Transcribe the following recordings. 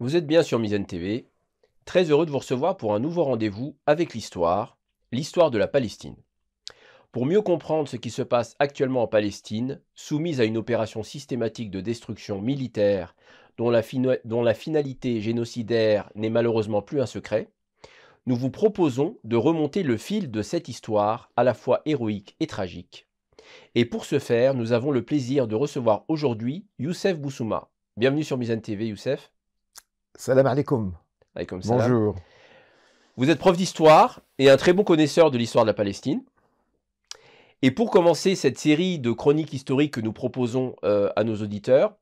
Vous êtes bien sur Misen TV, très heureux de vous recevoir pour un nouveau rendez-vous avec l'histoire, l'histoire de la Palestine. Pour mieux comprendre ce qui se passe actuellement en Palestine, soumise à une opération systématique de destruction militaire dont la, finalité génocidaire n'est malheureusement plus un secret, nous vous proposons de remonter le fil de cette histoire à la fois héroïque et tragique. Et pour ce faire, nous avons le plaisir de recevoir aujourd'hui Youssef Boussouma. Bienvenue sur Mizen TV, Youssef. Salam alaikum. Bonjour. Vous êtes prof d'histoire et un très bon connaisseur de l'histoire de la Palestine. Et pour commencer cette série de chroniques historiques que nous proposons euh, à nos auditeurs,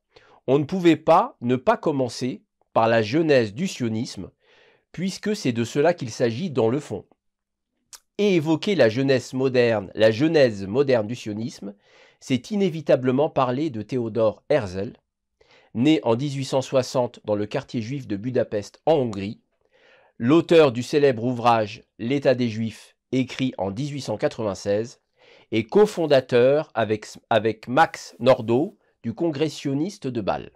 on ne pouvait pas ne pas commencer par la genèse du sionisme, puisque c'est de cela qu'il s'agit dans le fond. Et évoquer la jeunesse moderne, la genèse moderne du sionisme, c'est inévitablement parler de Théodore Herzl, né en 1860 dans le quartier juif de Budapest en Hongrie, l'auteur du célèbre ouvrage L'État des Juifs, écrit en 1896, et cofondateur avec, avec Max Nordau du Congrès sioniste de Bâle.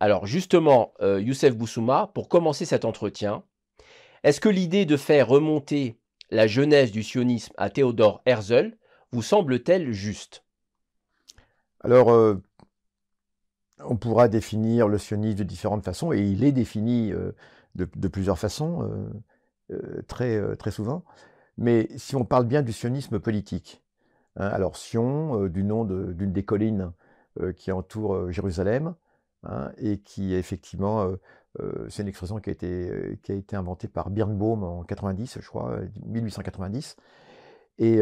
Alors justement, euh, Youssef Boussouma, pour commencer cet entretien, est-ce que l'idée de faire remonter la genèse du sionisme à Théodore Herzl vous semble-t-elle juste Alors, euh, on pourra définir le sionisme de différentes façons, et il est défini euh, de, plusieurs façons, euh, euh, très, très souvent. Mais si on parle bien du sionisme politique, hein, alors Sion, du nom d'une des collines qui entoure Jérusalem, hein, et qui effectivement, c'est une expression qui a, été, qui a été inventée par Birnbaum en 90, je crois, 1890, et,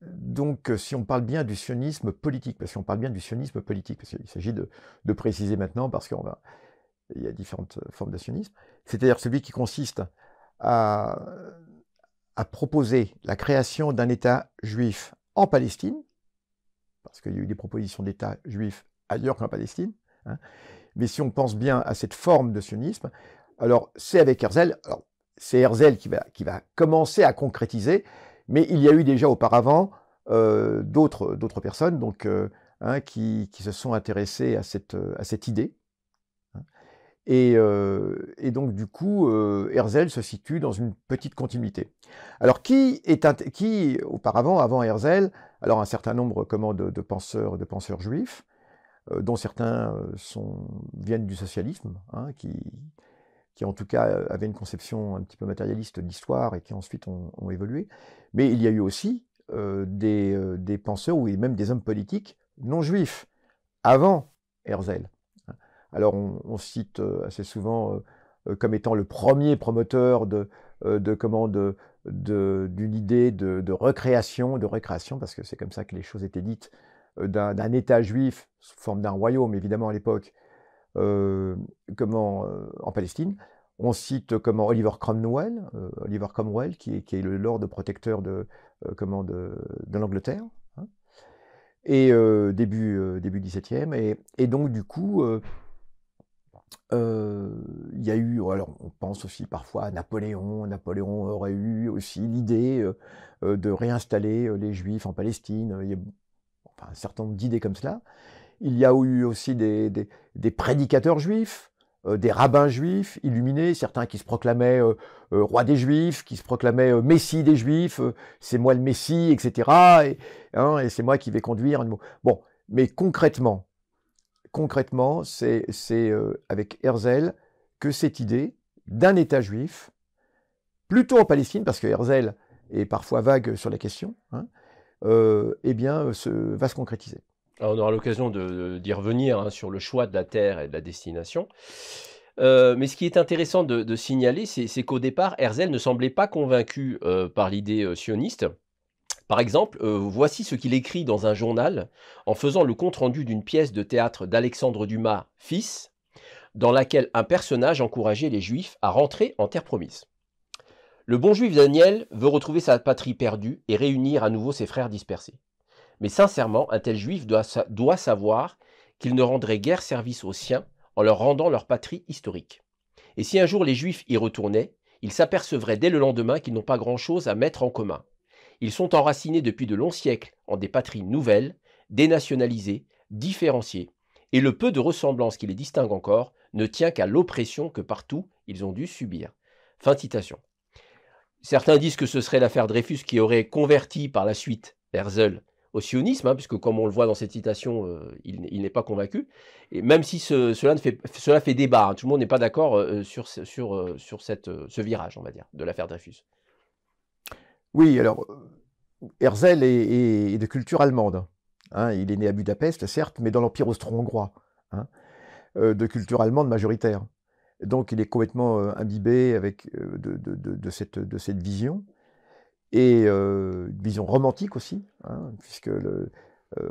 donc, euh, si on parle bien du sionisme politique, parce qu'on parle bien du sionisme politique, parce qu'il s'agit de, préciser maintenant, parce qu'il y a différentes euh, formes de sionisme, c'est-à-dire celui qui consiste à, proposer la création d'un État juif en Palestine, parce qu'il y a eu des propositions d'État juif ailleurs qu'en Palestine, hein. mais si on pense bien à cette forme de sionisme, alors c'est avec Herzl, alors c'est Herzl qui va, qui va commencer à concrétiser mais il y a eu déjà auparavant euh, d'autres, personnes donc, euh, hein, qui, se sont intéressées à cette, euh, à cette idée. Hein. Et, donc, du coup, Herzl se situe dans une petite continuité. Alors, qui, est qui auparavant, avant Herzl, alors un certain nombre de, penseurs, de penseurs juifs, dont certains sont, viennent du socialisme, hein, qui, qui en tout cas euh, avaient une conception un petit peu matérialiste de l'histoire et qui ensuite ont, évolué. Mais il y a eu aussi euh, euh, des, penseurs ou même des hommes politiques non juifs avant Herzl. Hein. Alors on, cite assez souvent comme étant le premier promoteur de, comment de, d'une idée de, de, recréation, de récréation, parce que c'est comme ça que les choses étaient dites, d'un, État juif sous forme d'un royaume évidemment à l'époque, euh, euh, en Palestine. On cite comment Oliver Cromwell, euh, Oliver Cromwell qui est, qui le lord protecteur de, de, l'Angleterre, hein. et début, début 17e. Et, donc, du coup, il y a eu, alors on pense aussi parfois à Napoléon, Napoléon aurait eu aussi l'idée de réinstaller les Juifs en Palestine, il y a un certain nombre d'idées comme cela, il y a eu aussi des, prédicateurs juifs, euh, des rabbins juifs illuminés, certains qui se proclamaient euh, euh, roi des juifs, qui se proclamaient messie des juifs, c'est moi le messie, etc. Hein, et, c'est moi qui vais conduire. Bon, mais concrètement, concrètement, c'est avec Herzl que cette idée d'un État juif, plutôt en Palestine, parce que Herzl est parfois vague sur la question, hein, eh bien, se, va se concrétiser. Ah, on aura l'occasion d'y revenir hein, sur le choix de la terre et de la destination. Euh, mais ce qui est intéressant de, signaler, c'est qu'au départ, Herzl ne semblait pas convaincu euh, par l'idée euh, sioniste. Par exemple, voici ce qu'il écrit dans un journal en faisant le compte-rendu d'une pièce de théâtre d'Alexandre Dumas, fils, dans laquelle un personnage encourageait les Juifs à rentrer en terre promise. Le bon juif Daniel veut retrouver sa patrie perdue et réunir à nouveau ses frères dispersés. Mais sincèrement, un tel juif doit, savoir qu'il ne rendrait guère service aux siens en leur rendant leur patrie historique. Et si un jour les juifs y retournaient, ils s'apercevraient dès le lendemain qu'ils n'ont pas grand-chose à mettre en commun. Ils sont enracinés depuis de longs siècles en des patries nouvelles, dénationalisées, différenciées, et le peu de ressemblance qui les distingue encore ne tient qu'à l'oppression que partout ils ont dû subir. Fin citation. Certains disent que ce serait l'affaire Dreyfus qui aurait converti par la suite Herzl au sionisme, hein, puisque comme on le voit dans cette citation, euh, il, n'est pas convaincu, et même si cela, fait, cela débat, hein, tout le monde n'est pas d'accord euh, euh, sur, ce virage, on va dire, de l'affaire Dreyfus. Oui, alors, Herzl est, de culture allemande. Hein. il est né à Budapest, certes, mais dans l'Empire austro-hongrois, de culture allemande majoritaire. Donc il est complètement imbibé avec, de cette vision et euh, une vision romantique aussi, hein, puisque euh,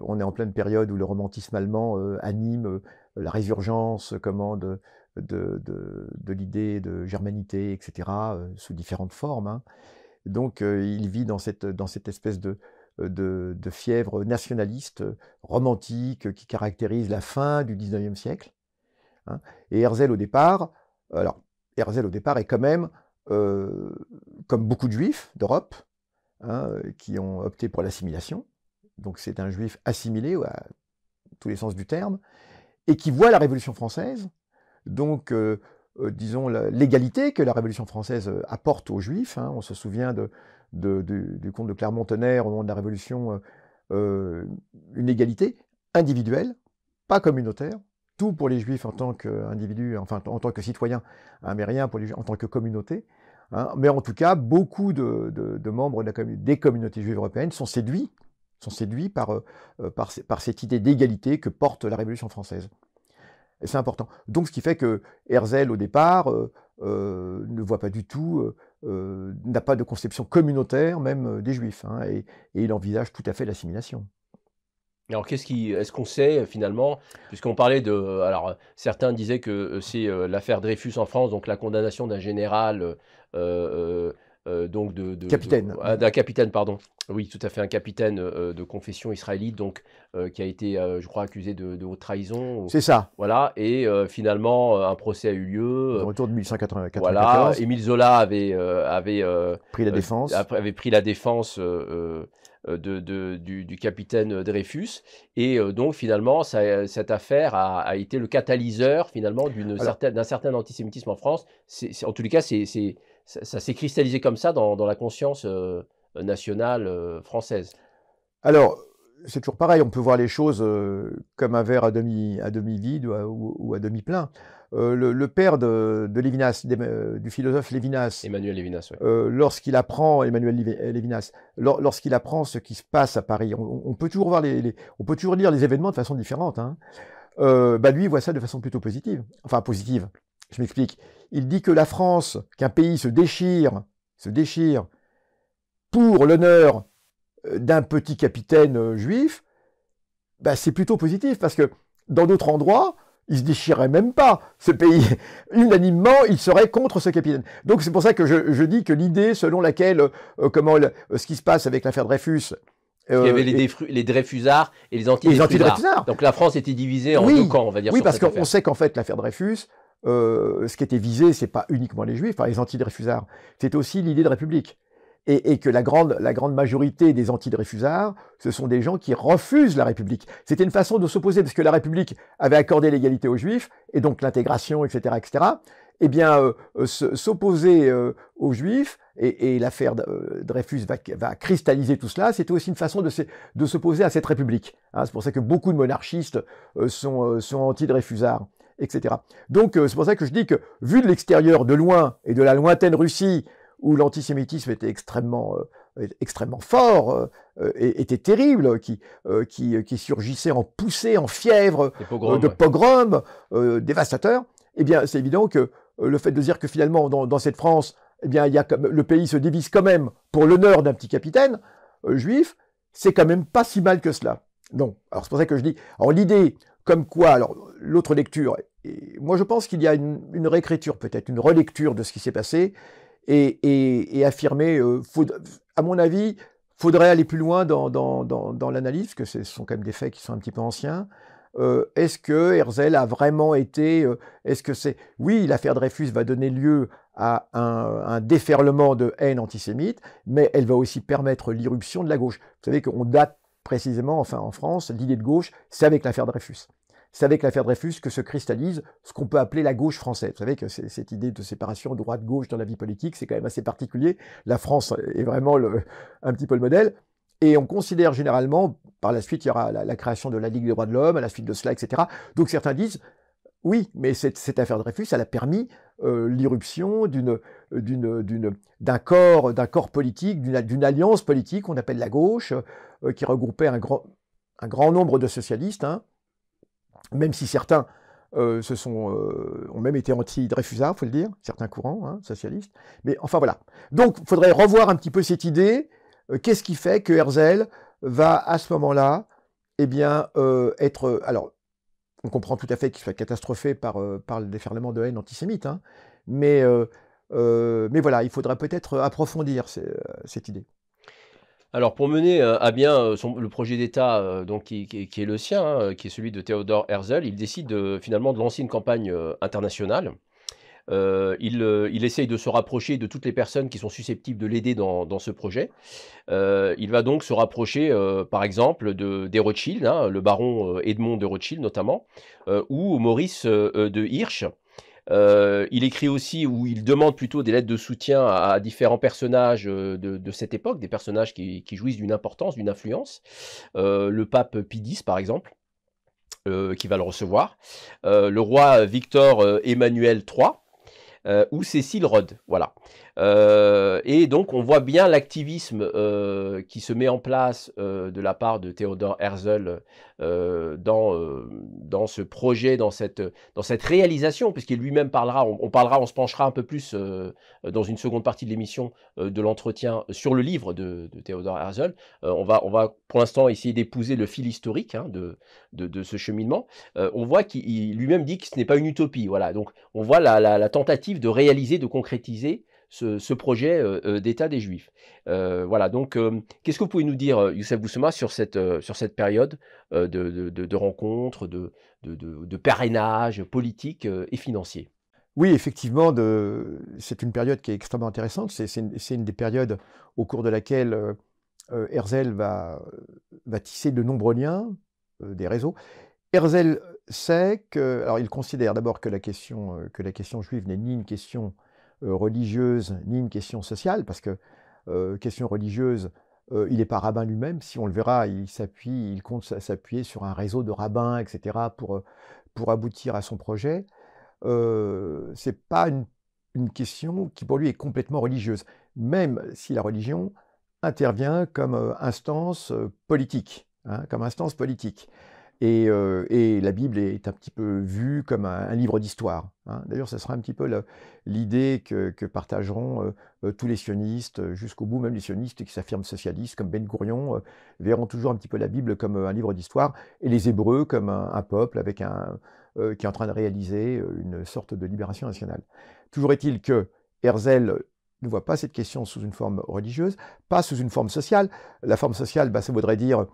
on est en pleine période où le romantisme allemand euh, anime la résurgence comment, de, de, de, l'idée de germanité, etc., sous différentes formes. Hein. Donc il vit dans cette, dans cette espèce de, fièvre nationaliste, romantique, qui caractérise la fin du 19e siècle. Hein. Et Herzl au départ, alors Herzl au départ est quand même, comme beaucoup de juifs d'Europe, Hein, euh, qui ont opté pour l'assimilation. Donc c'est un juif assimilé à tous les sens du terme, et qui voit la Révolution française, donc euh, euh, disons l'égalité que la Révolution française apporte aux juifs. Hein. On se souvient de, du, comte de Clermont-Tonnerre au moment de la Révolution, une égalité individuelle, pas communautaire, tout pour les juifs en tant qu'individus, enfin en tant que citoyens amériens, pour en tant que communauté. Hein. Mais en tout cas, beaucoup de, membres de la, des communautés juives européennes sont séduits, sont séduits par, euh, euh, par, cette idée d'égalité que porte la Révolution française. Et c'est important. Donc, ce qui fait que Herzl, au départ, euh, ne voit pas du tout, n'a pas de conception communautaire même des Juifs, hein, et, et, il envisage tout à fait l'assimilation. Alors, qu'est-ce qui, est-ce qu'on sait finalement, puisqu'on parlait de, alors certains disaient que c'est l'affaire Dreyfus en France, donc la condamnation d'un général euh, euh, euh, donc de, capitaine. Ah, d'un capitaine, pardon. Oui, tout à fait, un capitaine de confession israélite, donc qui a été, je crois, accusé de, haute trahison. C'est ça. Voilà, et finalement, un procès a eu lieu. Au retour de 1894. Voilà, Émile Zola avait, avait pris la défense. avait pris la défense. De, du, capitaine Dreyfus. Et donc, finalement, cette affaire a, été le catalyseur, finalement, d'un certain, antisémitisme en France. c'est en tous les cas, c'est ça, s'est cristallisé comme ça dans, la conscience euh, nationale euh, française Alors, c'est toujours pareil, on peut voir les choses euh, comme un verre à demi, à demi vide ou, à demi plein. le, père de, de Lévinas, du philosophe Lévinas, Emmanuel lorsqu'il apprend Emmanuel lorsqu'il apprend ce qui se passe à Paris, on, peut toujours voir les, on peut toujours lire les événements de façon différente. Hein. bah lui voit ça de façon plutôt positive, enfin positive. Je m'explique. Il dit que la France, qu'un pays se déchire, se déchire pour l'honneur euh, d'un petit capitaine euh, juif, bah, c'est plutôt positif parce que dans d'autres endroits, il se déchirait même pas, ce pays. Unanimement, il serait contre ce capitaine. Donc c'est pour ça que je, dis que l'idée selon laquelle, euh, comment, ce qui se passe avec l'affaire Dreyfus, il y avait les, Dreyfusards et les anti-Dreyfusards. Donc la France était divisée en deux camps, on va dire. Oui, parce qu'on sait qu'en fait, l'affaire Dreyfus, euh, ce qui était visé, c'est pas uniquement les juifs, enfin les anti-dreyfusards, c'est aussi l'idée de république. Et, que la grande, majorité des anti-dreyfusards ce sont des gens qui refusent la République. C'était une façon de s'opposer, parce que la République avait accordé l'égalité aux Juifs, et donc l'intégration, etc., etc. Eh bien, euh, euh, s'opposer aux Juifs, et, l'affaire Dreyfus va, cristalliser tout cela, c'était aussi une façon de, de s'opposer à cette République. Hein. c'est pour ça que beaucoup de monarchistes sont, sont anti-Dreyfusards etc. Donc euh, c'est pour ça que je dis que, vu de l'extérieur, de loin, et de la lointaine Russie, où l'antisémitisme était extrêmement, euh, extrêmement fort, euh, était terrible, qui, qui, surgissait en poussée, en fièvre, de pogroms dévastateur, dévastateurs, eh bien c'est évident que le fait de dire que finalement, dans, cette France, eh bien, il y a, le pays se divise quand même pour l'honneur d'un petit capitaine juif, c'est quand même pas si mal que cela. Non. Alors c'est pour ça que je dis, en l'idée comme quoi, alors, l'autre lecture, moi je pense qu'il y a une, réécriture peut-être, une relecture de ce qui s'est passé, et, affirmer, euh, à mon avis, faudrait aller plus loin dans, l'analyse, parce que ce sont quand même des faits qui sont un petit peu anciens. Euh, est-ce que Herzl a vraiment été, euh, est-ce que c'est, oui, l'affaire Dreyfus va donner lieu à un, un, déferlement de haine antisémite, mais elle va aussi permettre l'irruption de la gauche. Vous savez qu'on date précisément, enfin en France, l'idée de gauche, c'est avec l'affaire Dreyfus. C'est avec l'affaire Dreyfus que se cristallise ce qu'on peut appeler la gauche française. Vous savez que cette idée de séparation droite-gauche dans la vie politique, c'est quand même assez particulier. La France est vraiment un petit peu le modèle. Et on considère généralement, par la suite, il y aura la, création de la Ligue des droits de l'homme, à la suite de cela, etc. Donc certains disent, oui, mais cette, affaire Dreyfus, elle a permis euh, l'irruption d'un corps, corps, politique, d'une alliance politique qu'on appelle la gauche, euh, qui regroupait un grand, un grand nombre de socialistes. Hein, même si certains euh, se sont, euh, ont même été anti-Dreyfusard, faut le dire, certains courants hein, socialistes. Mais enfin voilà. Donc, il faudrait revoir un petit peu cette idée. Euh, qu'est-ce qui fait que Herzl va à ce moment-là, eh bien, être. Alors, on comprend tout à fait qu'il soit catastrophé par, par le déferlement de haine antisémite, hein. mais, mais voilà, il faudrait peut-être approfondir cette idée. Alors pour mener euh, à bien euh, le projet d'État euh, qui, est le sien, hein, qui est celui de Théodore Herzl, il décide finalement de lancer une campagne internationale. il, essaye de se rapprocher de toutes les personnes qui sont susceptibles de l'aider dans, ce projet. il va donc se rapprocher, par exemple, de, des Rothschild, hein, le baron Edmond de Rothschild notamment, ou Maurice de Hirsch, euh, il écrit aussi, ou il demande plutôt des lettres de soutien à, différents personnages euh, de, cette époque, des personnages qui, jouissent d'une importance, d'une influence. Euh, le pape Pie par exemple, qui va le recevoir. le roi Victor Emmanuel III. ou Cécile Rhodes. Voilà. et donc, on voit bien l'activisme qui se met en place de la part de Théodore Herzl euh, dans, euh, dans ce projet, dans cette, dans cette réalisation, puisqu'il lui-même parlera, on, parlera, on se penchera un peu plus euh, dans une seconde partie de l'émission de l'entretien sur le livre de, de Théodore Herzl. on, va, on va pour l'instant essayer d'épouser le fil historique hein, de, de, ce cheminement. on voit qu'il lui-même dit que ce n'est pas une utopie. Voilà, donc on voit la tentative de réaliser, de concrétiser ce, projet euh, euh, d'État des Juifs. Euh, voilà, donc qu'est-ce que vous pouvez nous dire, Youssef Boussema, sur cette, sur cette période de, de, de, de, de, parrainage politique et financier oui, effectivement, c'est une période qui est extrêmement intéressante. C'est une, des périodes au cours de laquelle Herzl va, va, tisser de nombreux liens, des réseaux. Herzl sait que, alors il considère d'abord que la question, que la question juive n'est ni une question euh, religieuse ni une question sociale, parce que euh, question religieuse, euh, il n'est pas rabbin lui-même, si on le verra, il s'appuie, il compte s'appuyer sur un réseau de rabbins, etc., pour, aboutir à son projet. Ce n'est pas une, question qui pour lui est complètement religieuse, même si la religion intervient comme instance politique, hein, comme instance politique. Euh, et, la Bible est un petit peu vue comme un, livre d'histoire. Hein. D'ailleurs, ce sera un petit peu l'idée que, partageront euh, euh, tous les sionistes, jusqu'au bout même les sionistes qui s'affirment socialistes, comme Ben gourion verront toujours un petit peu la Bible comme un livre d'histoire, et les Hébreux comme un, peuple avec un, qui est en train de réaliser une sorte de libération nationale. Toujours est-il que Herzl ne voit pas cette question sous une forme religieuse, pas sous une forme sociale. La forme sociale, bah, ça voudrait dire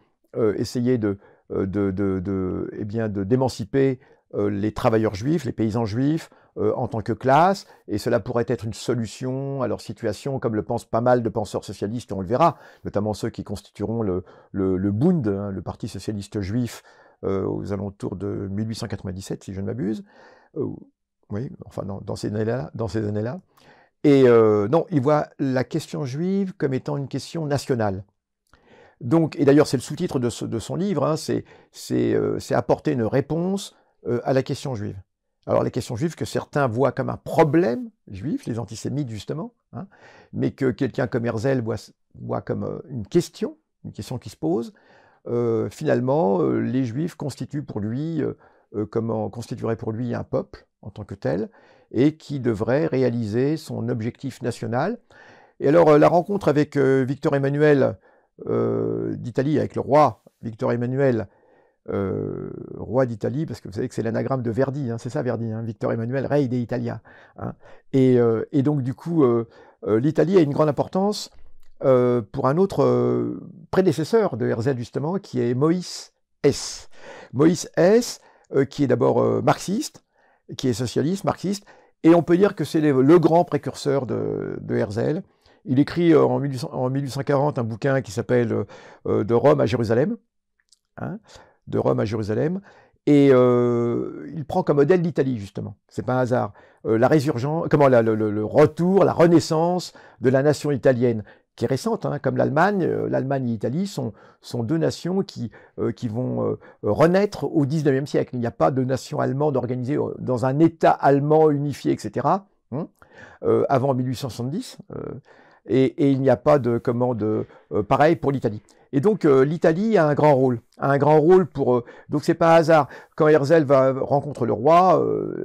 essayer de euh, de, eh bien de d'émanciper euh, les travailleurs juifs, les paysans juifs euh, en tant que classe, et cela pourrait être une solution à leur situation, comme le pensent pas mal de penseurs socialistes, on le verra, notamment ceux qui constitueront le, Bund, hein, le Parti socialiste juif, aux alentours de 1897, si je ne m'abuse. oui, enfin, dans ces années-là. Dans ces années-là. Et non, ils voient la question juive comme étant une question nationale. Donc, et d'ailleurs, c'est le sous-titre de, son livre, hein, euh, c'est apporter une réponse euh, à la question juive. Alors, la question juive que certains voient comme un problème juif, les antisémites justement, hein, mais que quelqu'un comme Herzl voit, comme euh, une question, une question qui se pose. finalement, les juifs constituent pour lui, comment constituerait pour lui un peuple en tant que tel, et qui devrait réaliser son objectif national. Et alors, la rencontre avec Victor Emmanuel euh, d'Italie avec le roi Victor Emmanuel, euh, roi d'Italie, parce que vous savez que c'est l'anagramme de Verdi, hein, c'est ça Verdi, hein, Victor Emmanuel, Rei d'Italia. Hein. Euh, et, donc du coup, l'Italie a une grande importance pour un autre prédécesseur de Herzl justement, qui est Moïse S. Moïse S, qui est d'abord marxiste, qui est socialiste, marxiste, et on peut dire que c'est le grand précurseur de, de Herzl. Il écrit euh, en, 1840 un bouquin qui s'appelle euh, euh, De Rome à Jérusalem. Hein, de Rome à Jérusalem. Et il prend comme modèle l'Italie, justement. Ce n'est pas un hasard. la résurgence, comment le, retour, la renaissance de la nation italienne, qui est récente, hein, comme l'Allemagne. L'Allemagne et l'Italie sont, deux nations qui, vont renaître au XIXe siècle. Il n'y a pas de nation allemande organisée dans un État allemand unifié, etc. Hein, avant 1870 et, il n'y a pas de commande euh, pareille pareil pour l'Italie. Et donc euh, l'Italie a un grand rôle, un grand rôle pour euh, donc c'est pas hasard quand Herzl va rencontre le roi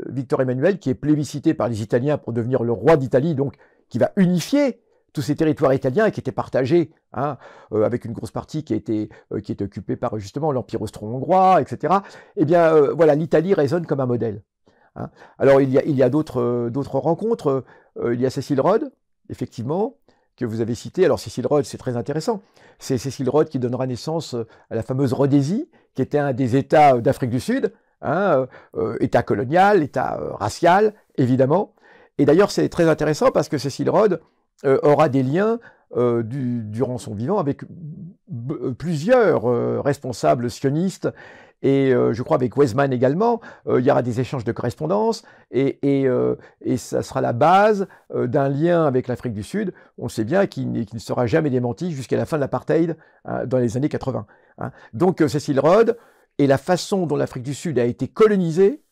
Victor Emmanuel qui est plébiscité par les Italiens pour devenir le roi d'Italie, donc qui va unifier tous ces territoires italiens qui étaient partagés, hein, avec une grosse partie qui était, qui occupée par justement l'Empire austro-hongrois, etc. Eh bien, voilà, l'Italie résonne comme un modèle. Hein. Alors, il y a, d'autres, d'autres rencontres. il y a Cécile Rhodes, effectivement, que vous avez cité, alors Cécile Rhodes, c'est très intéressant, c'est Cécile Rhodes qui donnera naissance euh, à la fameuse Rhodésie, qui était un des États euh, d'Afrique du Sud, hein, euh, État colonial, État racial, évidemment. Et d'ailleurs, c'est très intéressant parce que Cécile Rhodes aura des liens durant son vivant avec plusieurs responsables sionistes et euh, je crois avec Wesman également, euh, il y aura des échanges de correspondance et, et, euh, et ça sera la base d'un lien avec l'Afrique du Sud, on sait bien qu'il ne sera jamais démenti jusqu'à la fin de l'apartheid hein, dans les années 80. Hein. Donc Cécile Rhodes et la façon dont l'Afrique du Sud a été colonisée,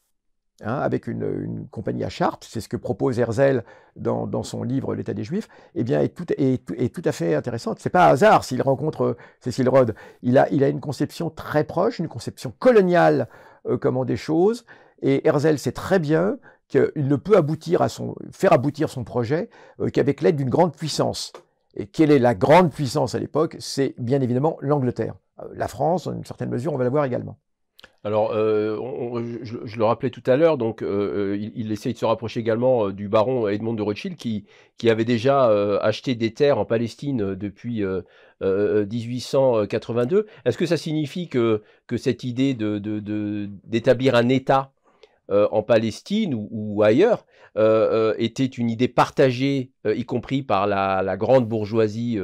Hein, avec une, compagnie à charte, c'est ce que propose Herzl dans, son livre L'État des Juifs, eh bien, est tout, à fait intéressante. C'est pas un hasard s'il rencontre euh, Cécile Rhodes. Il a, il a une conception très proche, une conception coloniale euh, comment des choses, et Herzl sait très bien qu'il ne peut aboutir à son, faire aboutir son projet euh, qu'avec l'aide d'une grande puissance. Et quelle est la grande puissance à l'époque C'est bien évidemment l'Angleterre. La France, dans une certaine mesure, on va la voir également. Alors, euh, je, le rappelais tout à l'heure, donc euh, euh, il, essaye de se rapprocher également du baron Edmond de Rothschild, qui, avait déjà acheté des terres en Palestine depuis 1882. Est-ce que ça signifie que, cette idée d'établir de, un État en Palestine ou, ailleurs était une idée partagée, y compris par la grande bourgeoisie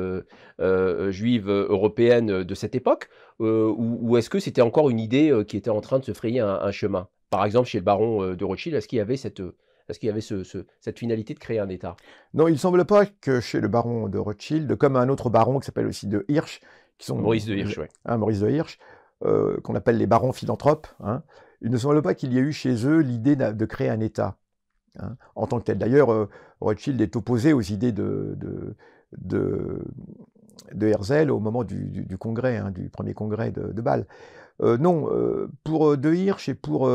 juive européenne de cette époque euh, ou, est-ce que c'était encore une idée euh, qui était en train de se frayer un, chemin Par exemple, chez le baron euh, de Rothschild, est-ce qu'il y avait cette... Est-ce qu'il y avait cette finalité de créer un État Non, il ne semble pas que chez le baron de Rothschild, comme un autre baron qui s'appelle aussi de Hirsch, qui sont Maurice de Hirsch, ah, Maurice de Hirsch, qu'on appelle les barons philanthropes, hein, il ne semble pas qu'il y ait eu chez eux l'idée de créer un État. Hein. en tant que tel. D'ailleurs, Rothschild est opposé aux idées de, de, de Herzl au moment du, congrès, hein, du premier congrès de, Bâle. Euh, non, euh, pour euh, De Hirsch et pour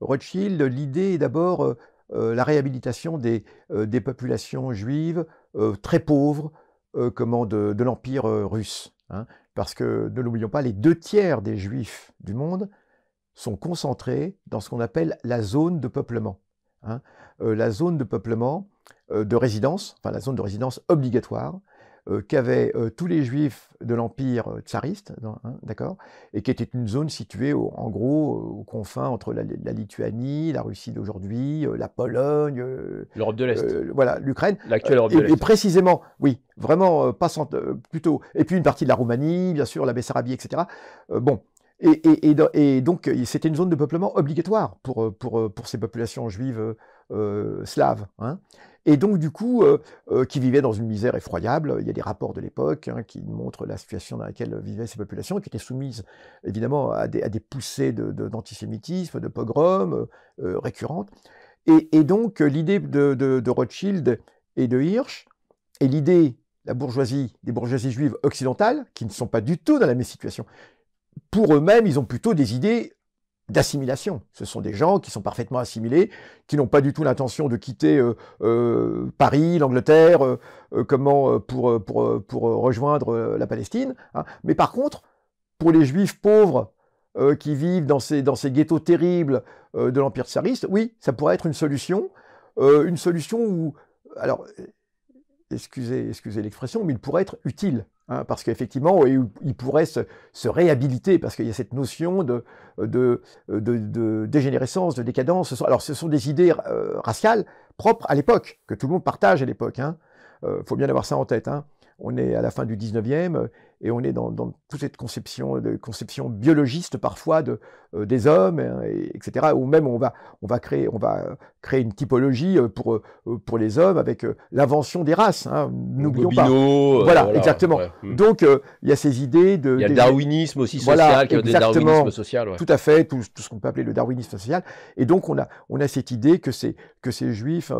Rothschild, l'idée est d'abord la réhabilitation des, populations juives très pauvres de, l'Empire russe. Hein, parce que, ne l'oublions pas, les deux tiers des juifs du monde sont concentrés dans ce qu'on appelle la zone de peuplement. Hein. la zone de peuplement de résidence, enfin la zone de résidence obligatoire, euh, qu'avaient euh, tous les juifs de l'empire euh, tsariste, hein, d'accord, et qui était une zone située en gros aux confins entre la, Lituanie, la Russie d'aujourd'hui, la Pologne, l'Europe de l'Est, voilà, l'Ukraine, l'actuelle Europe et, précisément, oui, vraiment pas plutôt, et puis une partie de la Roumanie, bien sûr, la Bessarabie, etc. bon. Et, donc, c'était une zone de peuplement obligatoire pour, pour, pour ces populations juives slaves. Hein et donc du coup, euh, euh, qui vivaient dans une misère effroyable. Il y a des rapports de l'époque hein, qui montrent la situation dans laquelle vivaient ces populations, qui étaient soumises évidemment à des, poussées d'antisémitisme, de, pogroms euh, récurrentes. Et, donc l'idée de, Rothschild et de Hirsch, et l'idée la bourgeoisie, des bourgeoisies juives occidentales, qui ne sont pas du tout dans la même situation. Pour eux-mêmes, ils ont plutôt des idées d'assimilation. Ce sont des gens qui sont parfaitement assimilés, qui n'ont pas du tout l'intention de quitter euh, euh, Paris, l'Angleterre, euh, comment pour, pour, pour, rejoindre la Palestine. Hein. Mais par contre, pour les juifs pauvres qui vivent dans ces, dans ces ghettos terribles de l'Empire tsariste, oui, ça pourrait être une solution. une solution où, alors, excusez, excusez l'expression, mais il pourrait être utile. Hein, parce qu'effectivement, il pourrait se, réhabiliter, parce qu'il y a cette notion de, dégénérescence, de décadence. Alors, ce sont des idées euh, raciales propres à l'époque, que tout le monde partage à l'époque. Il hein. euh, faut bien avoir ça en tête. Hein. On est à la fin du 19e, et on est dans, toute cette conception, euh, de, conception biologiste parfois de, euh, des hommes, hein, etc. Ou même on va, on va, créer, on va euh, créer une typologie pour, pour les hommes avec l'invention des races. Hein. N'oublions pas. Voilà, exactement. Hmm. Donc il y a ces idées de. Il y a le darwinisme aussi social, voilà, qui a social. Tout à fait, tout, ce qu'on peut appeler le darwinisme social. Et donc on a, on a cette idée que ces, que ces juifs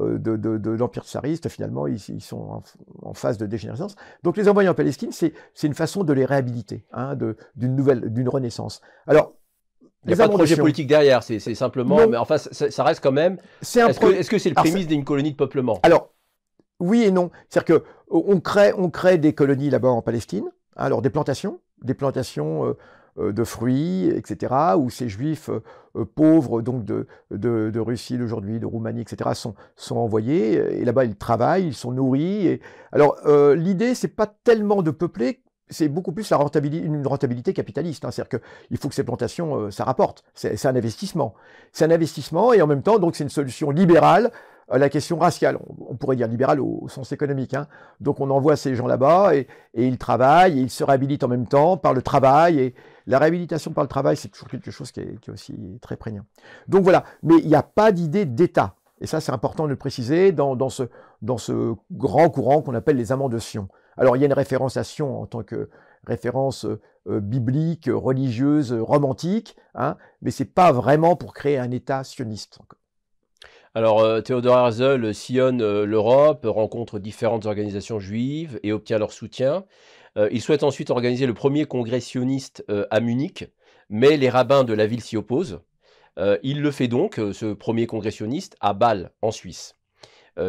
de, de, l'empire tsariste, finalement, ils, ils sont en, phase de dégénérescence. Donc les envoyés en Palestine, c'est c'est une façon de les réhabiliter, hein, d'une nouvelle, d'une renaissance. Alors, il n'y a pas de projet politique derrière, c'est simplement, mais enfin, ça, ça, reste quand même. Est-ce est -ce que c'est le prémisse d'une colonie de peuplement Alors, oui et non. C'est-à-dire que on crée, on crée des colonies là-bas en Palestine, hein, alors des plantations, des plantations. Euh, euh, de fruits, etc., où ces juifs euh, euh, pauvres donc de, Russie d'aujourd'hui, de Roumanie, etc., sont, envoyés, et là-bas ils travaillent, ils sont nourris. Et... Alors l'idée, c'est pas tellement de peupler, c'est beaucoup plus la rentabilité, une rentabilité capitaliste. Hein, c'est-à-dire qu'il faut que ces plantations, ça rapporte, c'est un investissement. C'est un investissement, et en même temps, donc c'est une solution libérale la question raciale. On, pourrait dire libérale au, sens économique. Hein. Donc on envoie ces gens là-bas et, et, ils travaillent et ils se réhabilitent en même temps par le travail et, la réhabilitation par le travail, c'est toujours quelque chose qui est, aussi très prégnant. Donc voilà, mais il n'y a pas d'idée d'État. Et ça, c'est important de le préciser dans, ce, grand courant qu'on appelle les amants de Sion. Alors, il y a une référence à Sion en tant que référence euh, biblique, religieuse, romantique, hein, mais ce n'est pas vraiment pour créer un État sioniste. Alors, euh, Théodore Herzl sillonne euh, l'Europe, rencontre différentes organisations juives et obtient leur soutien. Euh, il souhaite ensuite organiser le premier congressionniste euh, à Munich, mais les rabbins de la ville s'y opposent. Euh, il le fait donc, ce premier congressionniste, à Bâle, en Suisse.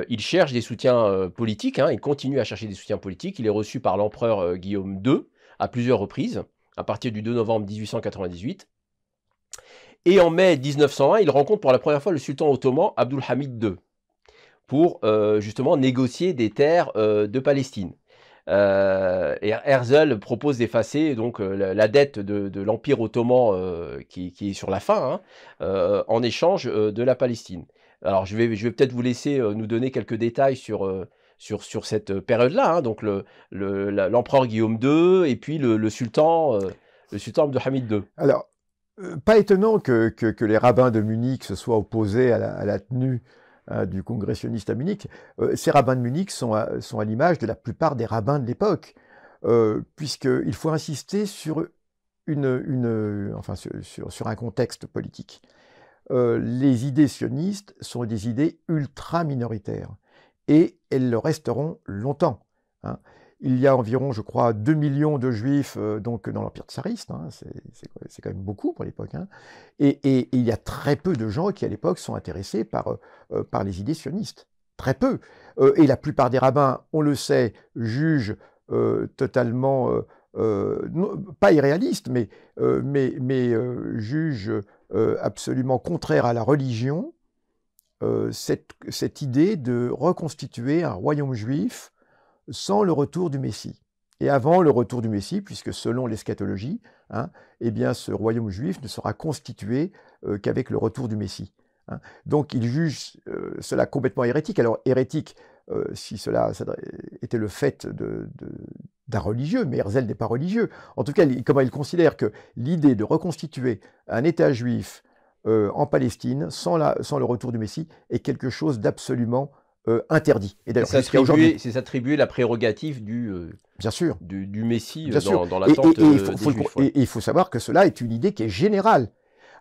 il cherche des soutiens politiques, hein, il continue à chercher des soutiens politiques. Il est reçu par l'empereur Guillaume II à plusieurs reprises, à partir du 2 novembre 1898. Et en mai 1901, il rencontre pour la première fois le sultan ottoman Abdul Hamid II pour justement négocier des terres de Palestine et euh, er, Herzl propose d'effacer donc euh, la, dette de, l'Empire ottoman euh, qui, est sur la fin hein, en échange de la Palestine. Alors je vais, peut-être vous laisser nous donner quelques détails sur sur, cette période-là, hein. donc l'empereur Guillaume II et puis le, sultan, le sultan Abdelhamid II. Alors, pas étonnant que, les rabbins de Munich se soient opposés à la tenue euh, du congrès sioniste à Munich, euh, ces rabbins de Munich sont à, l'image de la plupart des rabbins de l'époque, euh, puisque puisqu'il faut insister sur, une, enfin, sur, un contexte politique. les idées sionistes sont des idées ultra minoritaires, et elles le resteront longtemps. Hein. Il y a environ, je crois, 2 millions de juifs euh, donc, dans l'Empire tsariste. Hein, c'est quand même beaucoup pour l'époque. Hein. Et, il y a très peu de gens qui, à l'époque, sont intéressés par, euh, euh, les idées sionistes. Très peu. et la plupart des rabbins, on le sait, jugent totalement, pas irréaliste, mais, mais, mais jugent absolument contraire à la religion cette idée de reconstituer un royaume juif sans le retour du Messie. Et avant le retour du Messie, puisque selon l'eschatologie, hein, eh bien, ce royaume juif ne sera constitué euh, qu'avec le retour du Messie. Hein. Donc il juge euh, cela complètement hérétique. Alors hérétique, euh, si cela était le fait d'un religieux, mais Herzl n'est pas religieux. En tout cas, comment il considère que l'idée de reconstituer un État juif en Palestine sans, sans le retour du Messie est quelque chose d'absolument euh, interdit. Et d'ailleurs, c'est attribuer la prérogative du, euh, Bien sûr. du, Messie euh, dans, la l'attente il faut savoir que cela est une idée qui est générale.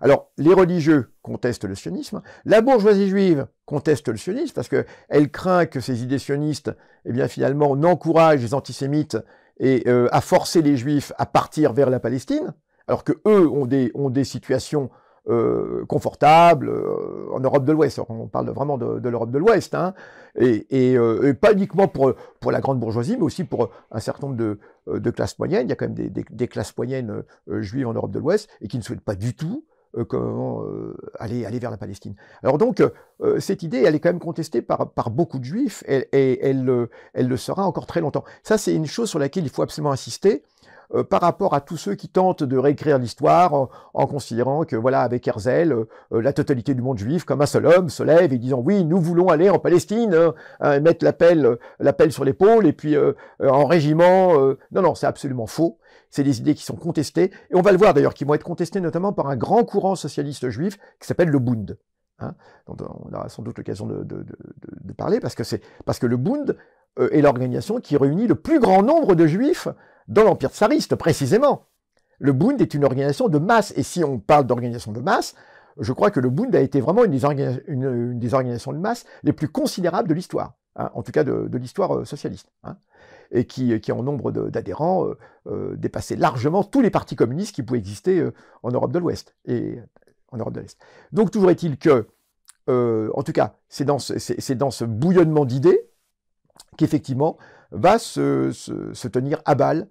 Alors, les religieux contestent le sionisme, la bourgeoisie juive conteste le sionisme parce qu'elle craint que ces idées sionistes, eh bien, finalement, n'encouragent les antisémites et, à forcer les juifs à partir vers la Palestine, alors que eux ont des, ont des situations euh, confortable euh, en Europe de l'Ouest. On parle vraiment de, l'Europe de l'Ouest, hein. euh, et, pas uniquement pour, pour la grande bourgeoisie, mais aussi pour un certain nombre de, classes moyennes. Il y a quand même des, classes moyennes juives en Europe de l'Ouest et qui ne souhaitent pas du tout aller, aller vers la Palestine. Alors donc, cette idée, elle est quand même contestée par, par beaucoup de juifs et, elle, elle, le sera encore très longtemps. Ça, c'est une chose sur laquelle il faut absolument insister. Euh, par rapport à tous ceux qui tentent de réécrire l'histoire en, considérant que, voilà, avec Herzl, euh, la totalité du monde juif, comme un seul homme, se lève et disant oui, nous voulons aller en Palestine, hein, hein, mettre l'appel, l'appel sur l'épaule et puis euh, en régiment. non, non, c'est absolument faux. C'est des idées qui sont contestées et on va le voir d'ailleurs, qui vont être contestées notamment par un grand courant socialiste juif qui s'appelle le Bund. Hein, on aura sans doute l'occasion de, parler, parce que, parce que le Bund est euh, l'organisation qui réunit le plus grand nombre de juifs dans l'Empire tsariste, précisément. Le Bund est une organisation de masse, et si on parle d'organisation de masse, je crois que le Bund a été vraiment une des, organisations de masse les plus considérables de l'histoire, hein, en tout cas de, l'histoire euh, socialiste, hein, et qui, en nombre d'adhérents euh, dépassait largement tous les partis communistes qui pouvaient exister en Europe de l'Ouest et en Europe de l'Est. Donc toujours est-il que, en tout cas, c'est dans, ce bouillonnement d'idées qu'effectivement va se, tenir à balle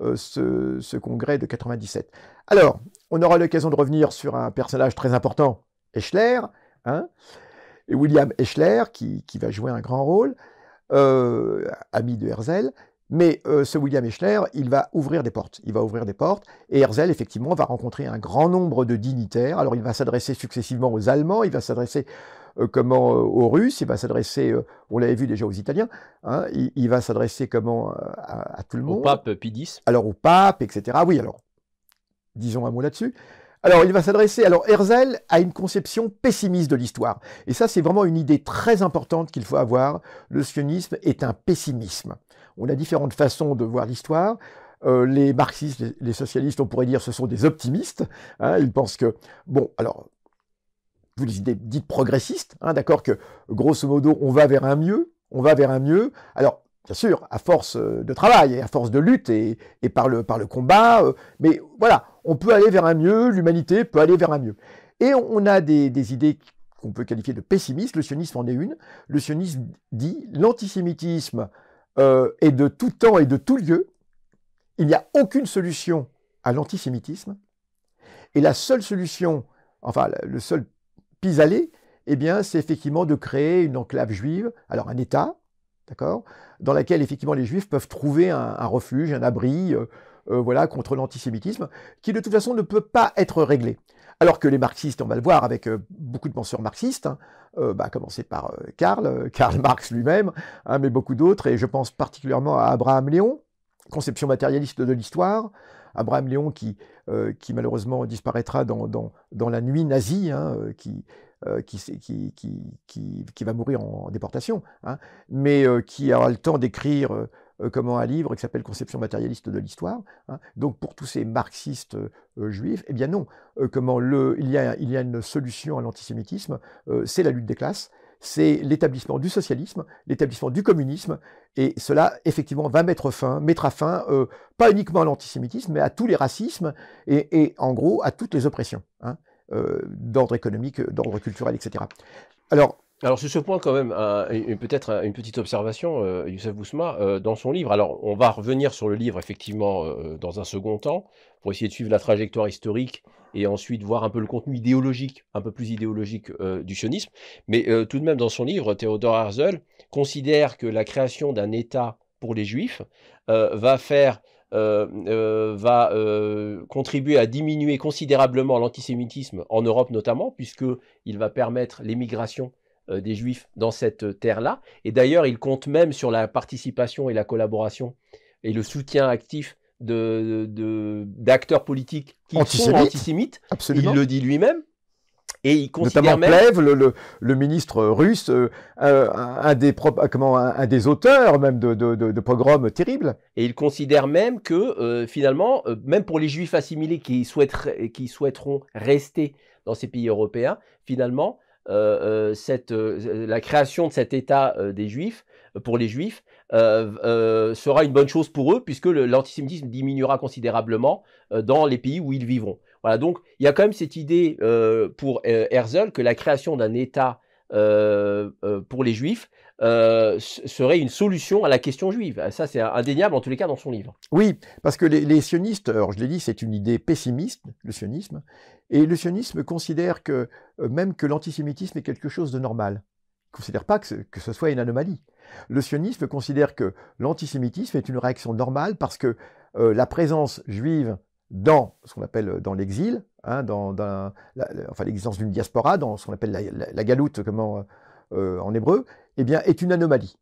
euh, ce, congrès de 97. Alors, on aura l'occasion de revenir sur un personnage très important, Eschler, hein, et William Eschler, qui, va jouer un grand rôle, euh, ami de Herzl. Mais euh, ce William Eschler, il va ouvrir des portes. Il va ouvrir des portes. Et Herzl, effectivement, va rencontrer un grand nombre de dignitaires. Alors, il va s'adresser successivement aux Allemands, il va s'adresser euh, comment euh, aux Russes, il va s'adresser, euh, on l'avait vu déjà aux Italiens, hein, il, va s'adresser comment à, tout le monde. Au pape Pidis. Alors au pape, etc. Oui, alors disons un mot là-dessus. Alors, il va s'adresser. Alors, Herzl a une conception pessimiste de l'histoire. Et ça, c'est vraiment une idée très importante qu'il faut avoir. Le sionisme est un pessimisme. On a différentes façons de voir l'histoire. les marxistes, les, socialistes, on pourrait dire, ce sont des optimistes. Hein. ils pensent que, bon, alors, vous dites progressistes, hein, d'accord, que grosso modo, on va vers un mieux, on va vers un mieux. Alors, bien sûr, à force euh, de travail, et à force de lutte et, par, le, combat, euh, mais voilà, on peut aller vers un mieux, l'humanité peut aller vers un mieux. Et on a des, idées qu'on peut qualifier de pessimistes, le sionisme en est une. Le sionisme dit l'antisémitisme euh, est de tout temps et de tout lieu, il n'y a aucune solution à l'antisémitisme, et la seule solution, enfin le seul pis-aller, eh bien, c'est effectivement de créer une enclave juive, alors un État, d'accord, dans laquelle effectivement les Juifs peuvent trouver un, refuge, un abri, euh, euh, voilà, contre l'antisémitisme, qui de toute façon ne peut pas être réglé. Alors que les marxistes, on va le voir avec euh, beaucoup de penseurs marxistes, hein, bah, commencer par Karl, Karl Marx lui-même, hein, mais beaucoup d'autres, et je pense particulièrement à Abraham Léon, conception matérialiste de l'histoire, Abraham Léon euh, qui, malheureusement disparaîtra dans, la nuit nazie, hein, euh, euh, qui, va mourir en, déportation, hein, mais qui aura le temps d'écrire comment un livre qui s'appelle Conception matérialiste de l'histoire. Hein. donc pour tous ces marxistes juifs, eh bien non, comment il y a une solution à l'antisémitisme, c'est la lutte des classes, c'est l'établissement du socialisme, l'établissement du communisme, et cela, effectivement, va mettre fin, mettra fin, euh, pas uniquement à l'antisémitisme, mais à tous les racismes et, en gros, à toutes les oppressions, hein, euh, d'ordre économique, d'ordre culturel, etc. Alors, alors sur ce point quand même, peut-être une petite observation, euh, Youssef Bousma, euh, dans son livre, alors on va revenir sur le livre effectivement euh, dans un second temps, pour essayer de suivre la trajectoire historique et ensuite voir un peu le contenu idéologique, un peu plus idéologique du sionisme, mais tout de même dans son livre, Théodore Herzl considère que la création d'un État pour les Juifs va faire va contribuer à diminuer considérablement l'antisémitisme en Europe notamment, puisque il va permettre l'émigration euh, des Juifs dans cette euh, terre-là. Et d'ailleurs, il compte même sur la participation et la collaboration et le soutien actif d'acteurs politiques qui sont antisémites. Il le dit lui-même. Et il Notamment même... le, ministre russe, euh, un, des comment, un, des auteurs même de, pogroms terribles. Et il considère même que finalement, même pour les juifs assimilés qui, qui souhaiteront rester dans ces pays européens, finalement, euh, euh, cette, euh, la création de cet État des Juifs, pour les Juifs, sera une bonne chose pour eux, puisque l'antisémitisme diminuera considérablement dans les pays où ils vivront. Voilà, donc il y a quand même cette idée pour Herzl que la création d'un État pour les Juifs euh, serait une solution à la question juive. Euh, ça, c'est indéniable, en tous les cas, dans son livre. Oui, parce que les, sionistes, alors je l'ai dit, c'est une idée pessimiste, le sionisme, et le sionisme considère que euh, même que l'antisémitisme est quelque chose de normal. Il ne considère pas que ce, que ce, soit une anomalie. Le sionisme considère que l'antisémitisme est une réaction normale parce que la présence juive dans ce qu'on appelle dans l'exil, hein, enfin l'existence d'une diaspora, dans ce qu'on appelle la, galoute, comment en hébreu, eh bien, est une anomalie.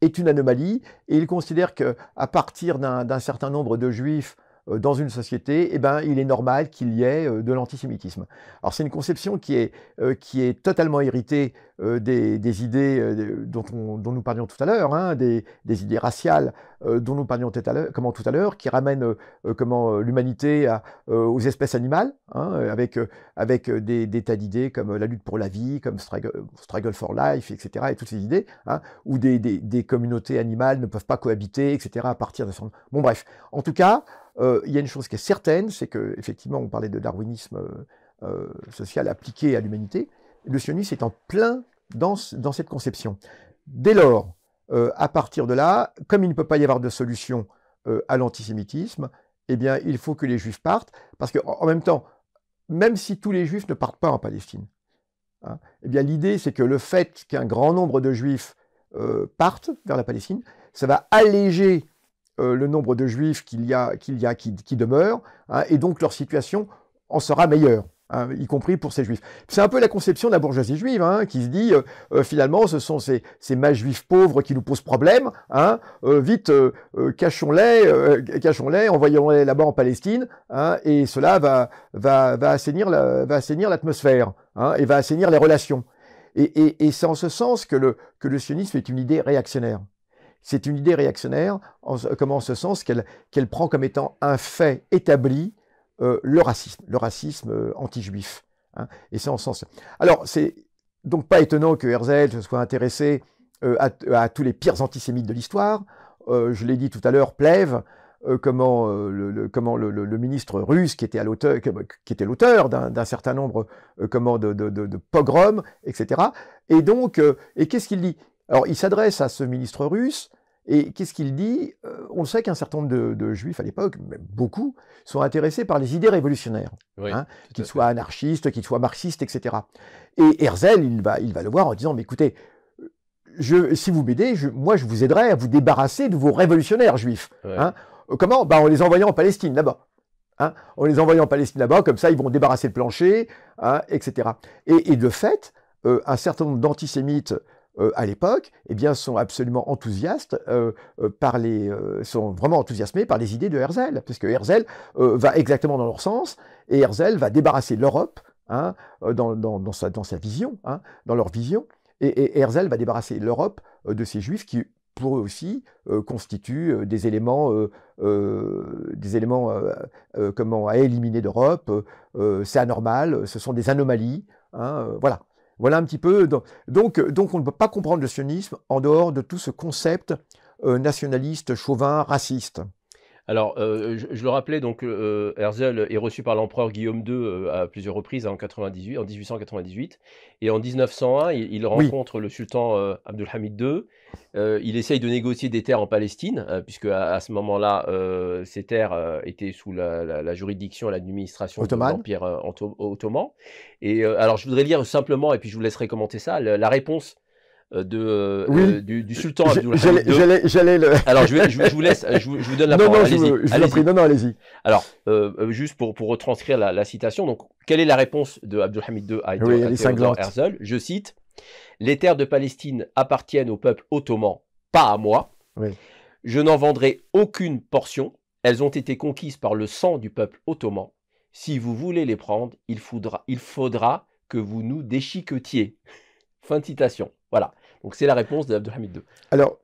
Est une anomalie, et il considère qu'à partir d'un certain nombre de juifs euh, dans une société, eh ben, il est normal qu'il y ait euh, de l'antisémitisme. Alors c'est une conception qui est, euh, qui est totalement héritée des, idées dont, nous parlions tout à l'heure, hein, des, idées raciales dont nous parlions tout à l'heure, comment tout à l'heure, qui ramènent comment l'humanité aux espèces animales, hein, avec, avec des, tas d'idées comme la lutte pour la vie, comme struggle, for life, etc. Et toutes ces idées, hein, où des, communautés animales ne peuvent pas cohabiter, etc. à partir de son... Bon bref, en tout cas. Euh, il y a une chose qui est certaine, c'est que effectivement, on parlait de darwinisme euh, euh, social appliqué à l'humanité. Le sionisme est en plein dans, dans cette conception. Dès lors, à partir de là, comme il ne peut pas y avoir de solution à l'antisémitisme, eh bien, il faut que les Juifs partent, parce qu'en même temps, même si tous les Juifs ne partent pas en Palestine, hein, eh bien, l'idée, c'est que le fait qu'un grand nombre de Juifs partent vers la Palestine, ça va alléger euh, le nombre de juifs qu'il y a, qu'il a qui, demeurent, hein, et donc leur situation en sera meilleure. Hein, y compris pour ces juifs. C'est un peu la conception de la bourgeoisie juive, hein, qui se dit, euh, euh, finalement, ce sont ces, ces juifs pauvres qui nous posent problème, vite, cachons-les, cachons-les, envoyons-les là-bas en Palestine, et cela va, va, assainir va assainir l'atmosphère, et va assainir les relations. Et, et c'est en ce sens que le, que le sionisme est une idée réactionnaire. C'est une idée réactionnaire, en, comment en ce sens qu'elle prend comme étant un fait établi euh, le racisme, le racisme euh, anti-juif. Hein, et c'est en sens. Alors, c'est donc pas étonnant que Herzl se soit intéressé euh, à, tous les pires antisémites de l'histoire. je l'ai dit tout à l'heure, Plève, comment, le, comment le, ministre russe qui était l'auteur qui était l'auteur d'un certain nombre comment de, de, de pogroms etc et donc et qu'est-ce qu'il dit alors il s'adresse à ce ministre russe, et qu'est-ce qu'il dit euh, On sait qu'un certain nombre de, juifs à l'époque, même beaucoup, sont intéressés par les idées révolutionnaires, hein, qu'ils soient anarchistes, qu'ils soient marxistes, etc. Et Herzl, il va, il va le voir en disant, mais écoutez, je, si vous m'aidez, moi je vous aiderai à vous débarrasser de vos révolutionnaires juifs. Hein. Euh, comment bah, En les envoyant en Palestine là-bas. Hein. En les envoyant en Palestine là-bas, comme ça ils vont débarrasser le plancher, etc. Et, de fait, euh, un certain nombre d'antisémites euh, à l'époque, eh bien, sont absolument enthousiastes euh, euh, par les, sont vraiment enthousiasmés par les idées de Herzl, parce que Herzl va exactement dans leur sens et Herzl va débarrasser l'Europe hein, dans, dans, sa, dans, sa, vision, hein, dans leur vision, et, Herzl va débarrasser l'Europe de ces Juifs qui pour eux aussi constituent des éléments, des éléments comment à éliminer d'Europe. c'est anormal, ce sont des anomalies, hein, voilà. Voilà un petit peu. Euh, donc, euh, donc on ne peut pas comprendre le sionisme en dehors de tout ce concept euh, nationaliste, chauvin, raciste. Alors, euh, je, le rappelais, donc euh, euh, Herzl est reçu par l'empereur Guillaume II à plusieurs reprises en, 1898. Et en 1901, il, rencontre le sultan Abdulhamid II. il essaye de négocier des terres en Palestine, puisque à, ce moment-là, ces terres étaient sous la, juridiction et l'administration de l'Empire ottoman. Et alors, je voudrais lire simplement, et puis je vous laisserai commenter ça, la réponse euh, de, euh, euh, du, sultan J'allais le. Alors, je, vous laisse, je vous, donne la parole. Non, Non, allez-y. Alors, juste pour, pour retranscrire la, citation, donc, quelle est la réponse de Hamid II à, oui, Je cite Les terres de Palestine appartiennent au peuple ottoman, pas à moi. Je n'en vendrai aucune portion. Elles ont été conquises par le sang du peuple ottoman. Si vous voulez les prendre, il faudra, il faudra que vous nous déchiquetiez. Fin de citation. Voilà. Donc c'est la réponse d'Abdelhamid II. Alors,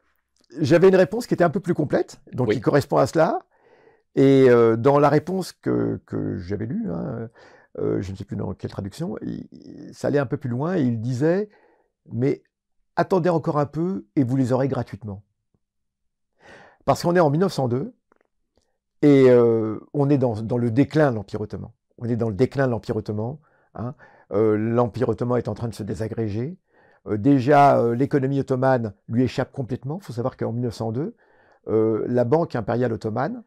j'avais une réponse qui était un peu plus complète, donc qui correspond à cela. Et euh, dans la réponse que, j'avais lue, hein, euh, je ne sais plus dans quelle traduction, ça allait un peu plus loin et il disait Mais attendez encore un peu et vous les aurez gratuitement. Parce qu'on est en 1902 et euh, on est dans, le déclin de l'Empire ottoman. On hein. est dans le déclin de l'Empire ottoman. l'Empire ottoman est en train de se désagréger. Euh, déjà, euh, l'économie ottomane lui échappe complètement. Il faut savoir qu'en 1902, euh, la Banque impériale ottomane,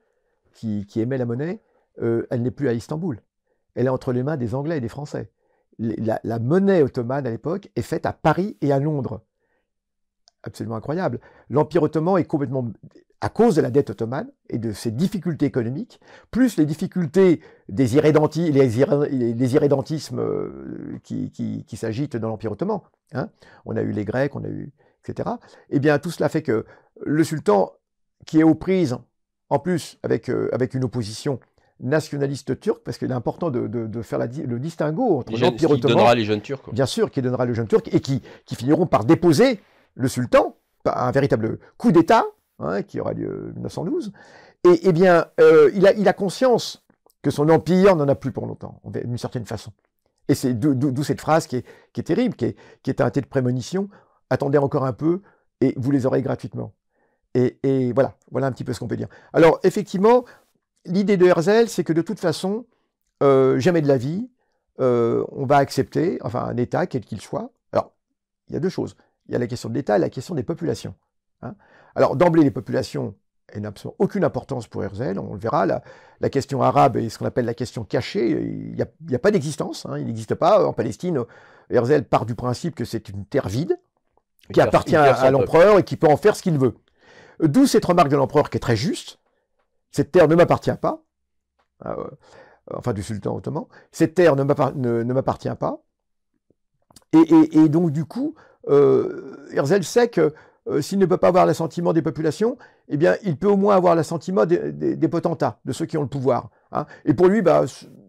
qui, émet la monnaie, elle n'est plus à Istanbul. Elle est entre les mains des Anglais et des Français. la monnaie ottomane à l'époque est faite à Paris et à Londres. Absolument incroyable. L'Empire ottoman est complètement à cause de la dette ottomane et de ses difficultés économiques, plus les difficultés des les, irrédentismes euh, qui, s'agitent dans l'Empire ottoman. Hein. On a eu les Grecs, on a eu, etc. Eh bien, tout cela fait que le sultan, qui est aux prises, en plus, avec, euh, avec une opposition nationaliste turque, parce qu'il est important de, faire le distinguo entre l'Empire ottoman... Qui donnera les jeunes turcs. Bien sûr, qui donnera les jeunes turcs, et qui, qui finiront par déposer le sultan, un véritable coup d'État, Hein, qui aura lieu en 1912. Et, eh bien, euh, il, a, il a conscience que son empire n'en a plus pour longtemps, d'une certaine façon. Et c'est d'où cette phrase qui est, terrible, qui est, un thé de prémonition. Attendez encore un peu et vous les aurez gratuitement. Et, voilà, voilà un petit peu ce qu'on peut dire. Alors, effectivement, l'idée de Herzl, c'est que de toute façon, euh, jamais de la vie, euh, on va accepter, enfin, un État, quel qu'il soit. Alors, il y a deux choses. Il y a la question de l'État et la question des populations. Hein alors d'emblée, les populations n'ont absolument aucune importance pour Herzl, on le verra, la, question arabe et ce qu'on appelle la question cachée, il n'y a, pas d'existence, hein, il n'existe pas en Palestine. Herzl part du principe que c'est une terre vide, qui appartient à l'empereur et qui peut en faire ce qu'il veut. D'où cette remarque de l'empereur qui est très juste, cette terre ne m'appartient pas, ah, euh, enfin du sultan ottoman, cette terre ne m'appartient pas, et, donc du coup, euh, Herzl sait que euh, s'il ne peut pas avoir l'assentiment des populations, eh bien, il peut au moins avoir l'assentiment des, potentats, de ceux qui ont le pouvoir. Hein. Et pour lui, bah,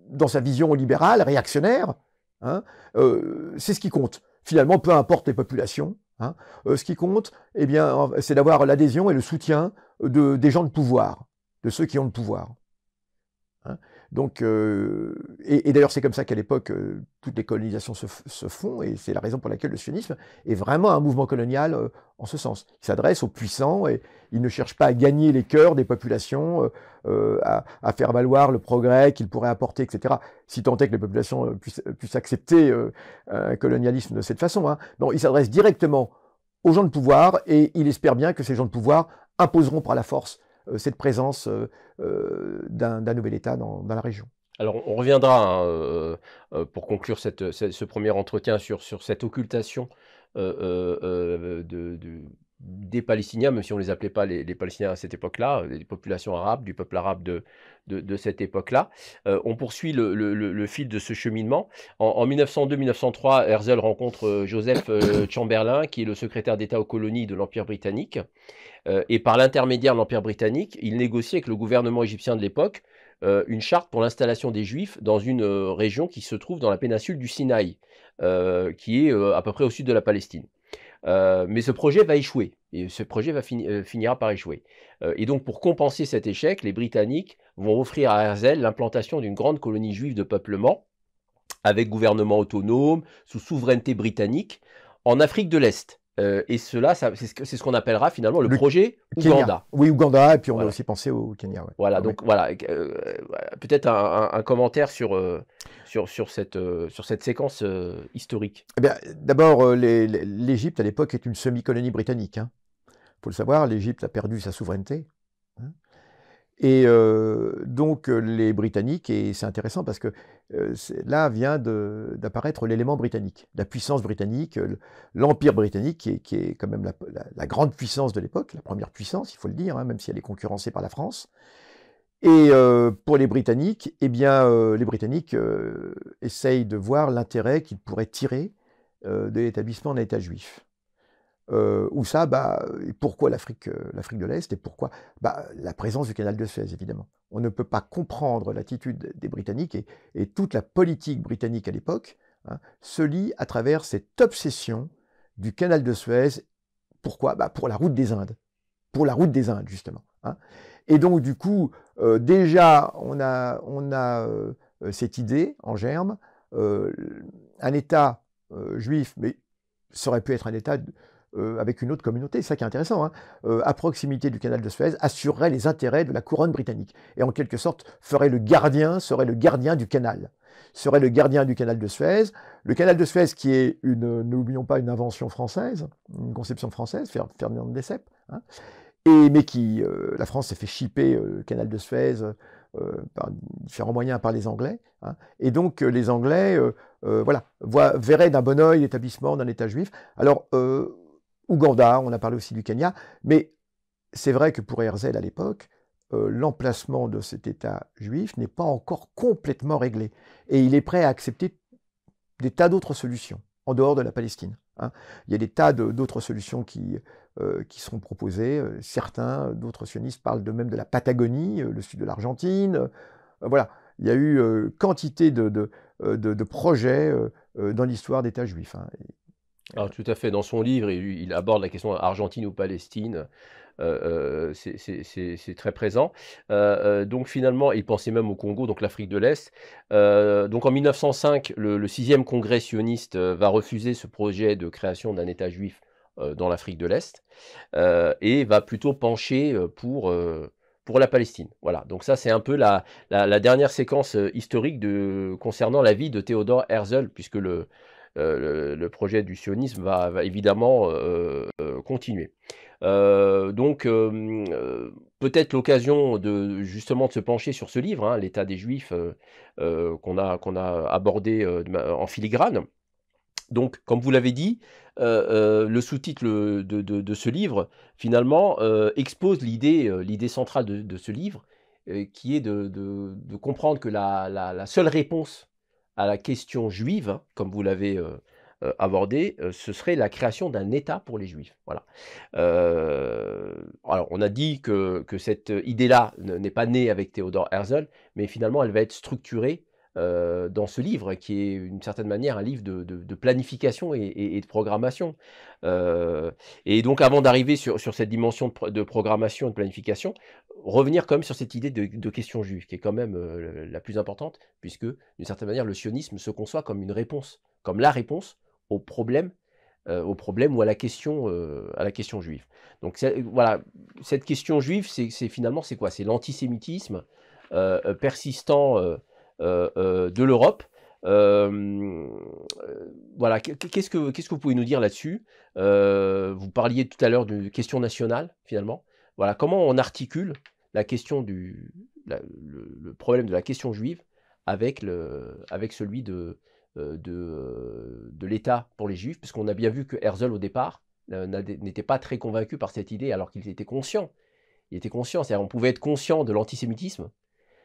dans sa vision libérale, réactionnaire, hein, euh, c'est ce qui compte. Finalement, peu importe les populations, hein, euh, ce qui compte, eh bien, c'est d'avoir l'adhésion et le soutien des gens de pouvoir, de ceux qui ont le pouvoir. Donc, euh, et, d'ailleurs, c'est comme ça qu'à l'époque, euh, toutes les colonisations se, font, et c'est la raison pour laquelle le sionisme est vraiment un mouvement colonial euh, en ce sens. Il s'adresse aux puissants et il ne cherche pas à gagner les cœurs des populations, à, faire valoir le progrès qu'il pourrait apporter, etc. Si tant est que les populations puissent, accepter un colonialisme de cette façon. Non, hein. il s'adresse directement aux gens de pouvoir et il espère bien que ces gens de pouvoir imposeront par la force euh, cette présence euh, euh, d'un nouvel État dans, la région. Alors on reviendra hein, pour conclure ce, premier entretien sur, cette occultation de, des Palestiniens, même si on ne les appelait pas les, Palestiniens à cette époque-là, des populations arabes, du peuple arabe de, de, cette époque-là. Euh, on poursuit le, fil de ce cheminement. En, 1902-1903, Herzl rencontre euh, Joseph euh, Chamberlain, qui est le secrétaire d'État aux colonies de l'Empire britannique. et par l'intermédiaire de l'Empire britannique, il négocie avec le gouvernement égyptien de l'époque une charte pour l'installation des Juifs dans une région qui se trouve dans la péninsule du Sinaï, qui est à peu près au sud de la Palestine. Euh, mais ce projet va échouer. Et ce projet va euh, finira par échouer. Euh, et donc, pour compenser cet échec, les Britanniques vont offrir à Herzl l'implantation d'une grande colonie juive de peuplement, avec gouvernement autonome, sous souveraineté britannique, en Afrique de l'Est. Euh, et cela, c'est ce qu'on appellera finalement le, projet Kenya. Ouganda. Oui, Ouganda, et puis on a aussi pensé au Kenya. Voilà, ah, donc euh, voilà, peut-être un, commentaire sur, euh, sur, sur, cette, sur cette séquence historique. Eh D'abord, l'Égypte à l'époque est une semi-colonie britannique. Il hein. faut le savoir, l'Égypte a perdu sa souveraineté. Hein. Et donc les Britanniques, et c'est intéressant parce que euh, là vient d'apparaître l'élément britannique, la puissance britannique, euh, l'empire britannique, qui est, quand même la, grande puissance de l'époque, la première puissance, il faut le dire, hein, même si elle est concurrencée par la France. Et euh, pour les Britanniques, eh bien, les Britanniques essayent de voir l'intérêt qu'ils pourraient tirer de l'établissement d'un État juif. Euh, où ça, bah, pourquoi l'Afrique, euh, l'Afrique de l'Est et pourquoi bah, la présence du canal de Suez, évidemment. On ne peut pas comprendre l'attitude des Britanniques et, toute la politique britannique à l'époque hein, se lie à travers cette obsession du canal de Suez. Pourquoi bah, Pour la route des Indes. Pour la route des Indes, justement. Hein. Et donc, du coup, euh, déjà, on a, on a euh, cette idée en germe, un État juif, mais ça aurait pu être un État... De, euh, avec une autre communauté, c'est ça qui est intéressant, hein. euh, à proximité du canal de Suez, assurerait les intérêts de la couronne britannique et en quelque sorte ferait le gardien, serait le gardien du canal, serait le gardien du canal de Suez, le canal de Suez qui est une, n'oublions pas, une invention française, une conception française, Ferdinand de Lesseps, hein, et mais qui, euh, la France s'est fait chipper le canal de Suez. par différents moyens par les Anglais. Hein. Et donc les Anglais voilà, verraient d'un bon oeil l'établissement d'un État juif. Alors Ouganda, on a parlé aussi du Kenya, mais c'est vrai que pour Herzl à l'époque, euh, l'emplacement de cet État juif n'est pas encore complètement réglé. Et il est prêt à accepter des tas d'autres solutions en dehors de la Palestine. Hein. Il y a des tas d'autres solutions qui, euh, qui sont proposées. Euh, certains, d'autres sionistes parlent de même de la Patagonie, le sud de l'Argentine. voilà, il y a eu quantité de, de, projets dans l'histoire d'États juifs. Hein tout à fait, dans son livre, il, aborde la question Argentine ou Palestine. Euh, euh, c'est, très présent. Euh, donc finalement, il pensait même au Congo, donc l'Afrique de l'Est. donc en 1905, le, 6 sixième congrès sioniste va refuser ce projet de création d'un État juif dans l'Afrique de l'Est et va plutôt pencher pour pour la Palestine. Voilà, donc ça c'est un peu la, dernière séquence historique concernant la vie de Théodore Herzl, puisque le, euh, le, projet du sionisme va, évidemment euh, euh, continuer. donc peut-être l'occasion de justement de se pencher sur ce livre, hein, l'état des Juifs qu'on a, qu'on a abordé en filigrane. Donc, comme vous l'avez dit, le sous-titre de, ce livre, finalement, expose l'idée, l'idée centrale de, ce livre, qui est de, comprendre que la seule réponse à la question juive, hein, comme vous l'avez euh, euh, abordé, euh, ce serait la création d'un État pour les Juifs. Voilà. alors, on a dit que, que cette idée-là n'est pas née avec Théodore Herzl, mais finalement, elle va être structurée euh, dans ce livre, qui est d'une certaine manière un livre de, planification et, de programmation. Euh, et donc avant d'arriver sur, cette dimension de, programmation et de planification, revenir quand même sur cette idée de, question juive, qui est quand même euh, la plus importante, puisque d'une certaine manière, le sionisme se conçoit comme une réponse, comme la réponse au problème au problème ou à la question, à la question juive. Donc voilà, cette question juive, c'est finalement c'est quoi C'est l'antisémitisme persistant euh, euh, de l'Europe. Euh, voilà, qu'est-ce que, qu'est-ce que vous pouvez nous dire là-dessus Vous parliez tout à l'heure de question nationale, finalement. Voilà, comment on articule la question du, le, problème de la question juive avec, le, avec celui de, de, l'État pour les juifs Puisqu'on a bien vu que Herzl, au départ, n'était pas très convaincu par cette idée, alors qu'il était conscient. Il était conscient, cest on pouvait être conscient de l'antisémitisme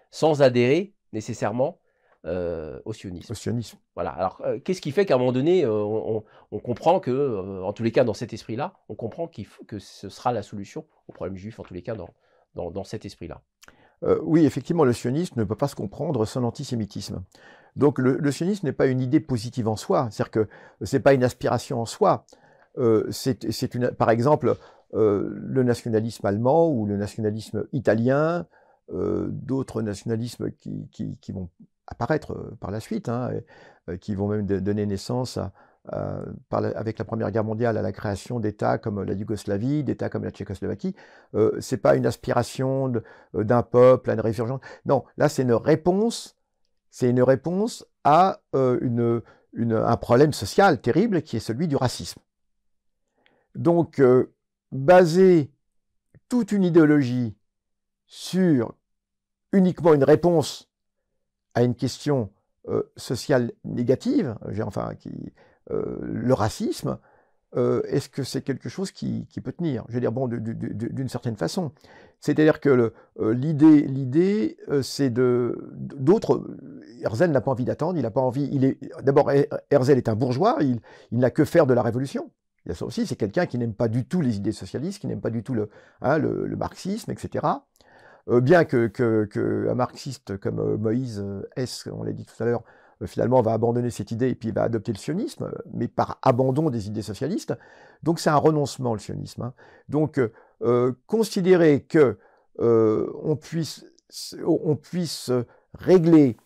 sans adhérer nécessairement euh, au sionisme. Au sionisme. Voilà. Alors, euh, qu'est-ce qui fait qu'à un moment donné, euh, on, comprend que, en tous les cas, dans cet esprit-là, on comprend que ce sera la solution au problème juif, en tous les cas, dans, cet esprit-là Oui, effectivement, le sionisme ne peut pas se comprendre sans l'antisémitisme. Donc, le, sionisme n'est pas une idée positive en soi. C'est-à-dire que ce n'est pas une aspiration en soi. c'est par exemple, le nationalisme allemand ou le nationalisme italien euh, d'autres nationalismes qui, vont apparaître euh, par la suite, hein, euh, qui vont même donner naissance à, avec la Première Guerre mondiale à la création d'États comme la Yougoslavie, d'États comme la Tchécoslovaquie, c'est pas une aspiration d'un peuple à une résurgence. Non, là c'est une réponse, c'est une réponse à une, un problème social terrible qui est celui du racisme. Donc baser toute une idéologie sur uniquement une réponse à une question euh, sociale négative, enfin, qui, euh, le racisme, euh, est-ce que c'est quelque chose qui, peut tenir Je veux dire, bon, d'une certaine façon. C'est-à-dire que l'idée, l'idée, c'est de d'autres. Herzl n'a pas envie d'attendre. Il n'a pas envie. d'abord Herzl est un bourgeois. Il, n'a que faire de la révolution. Il y a ça aussi. C'est quelqu'un qui n'aime pas du tout les idées socialistes, qui n'aime pas du tout le hein, marxisme, etc. Euh, bien qu'un marxiste comme euh, Moïse euh, S, on l'a dit tout à l'heure, finalement va abandonner cette idée et puis va adopter le sionisme, mais par abandon des idées socialistes. Donc c'est un renoncement le sionisme. Hein. Donc considérer que on, puisse, on puisse régler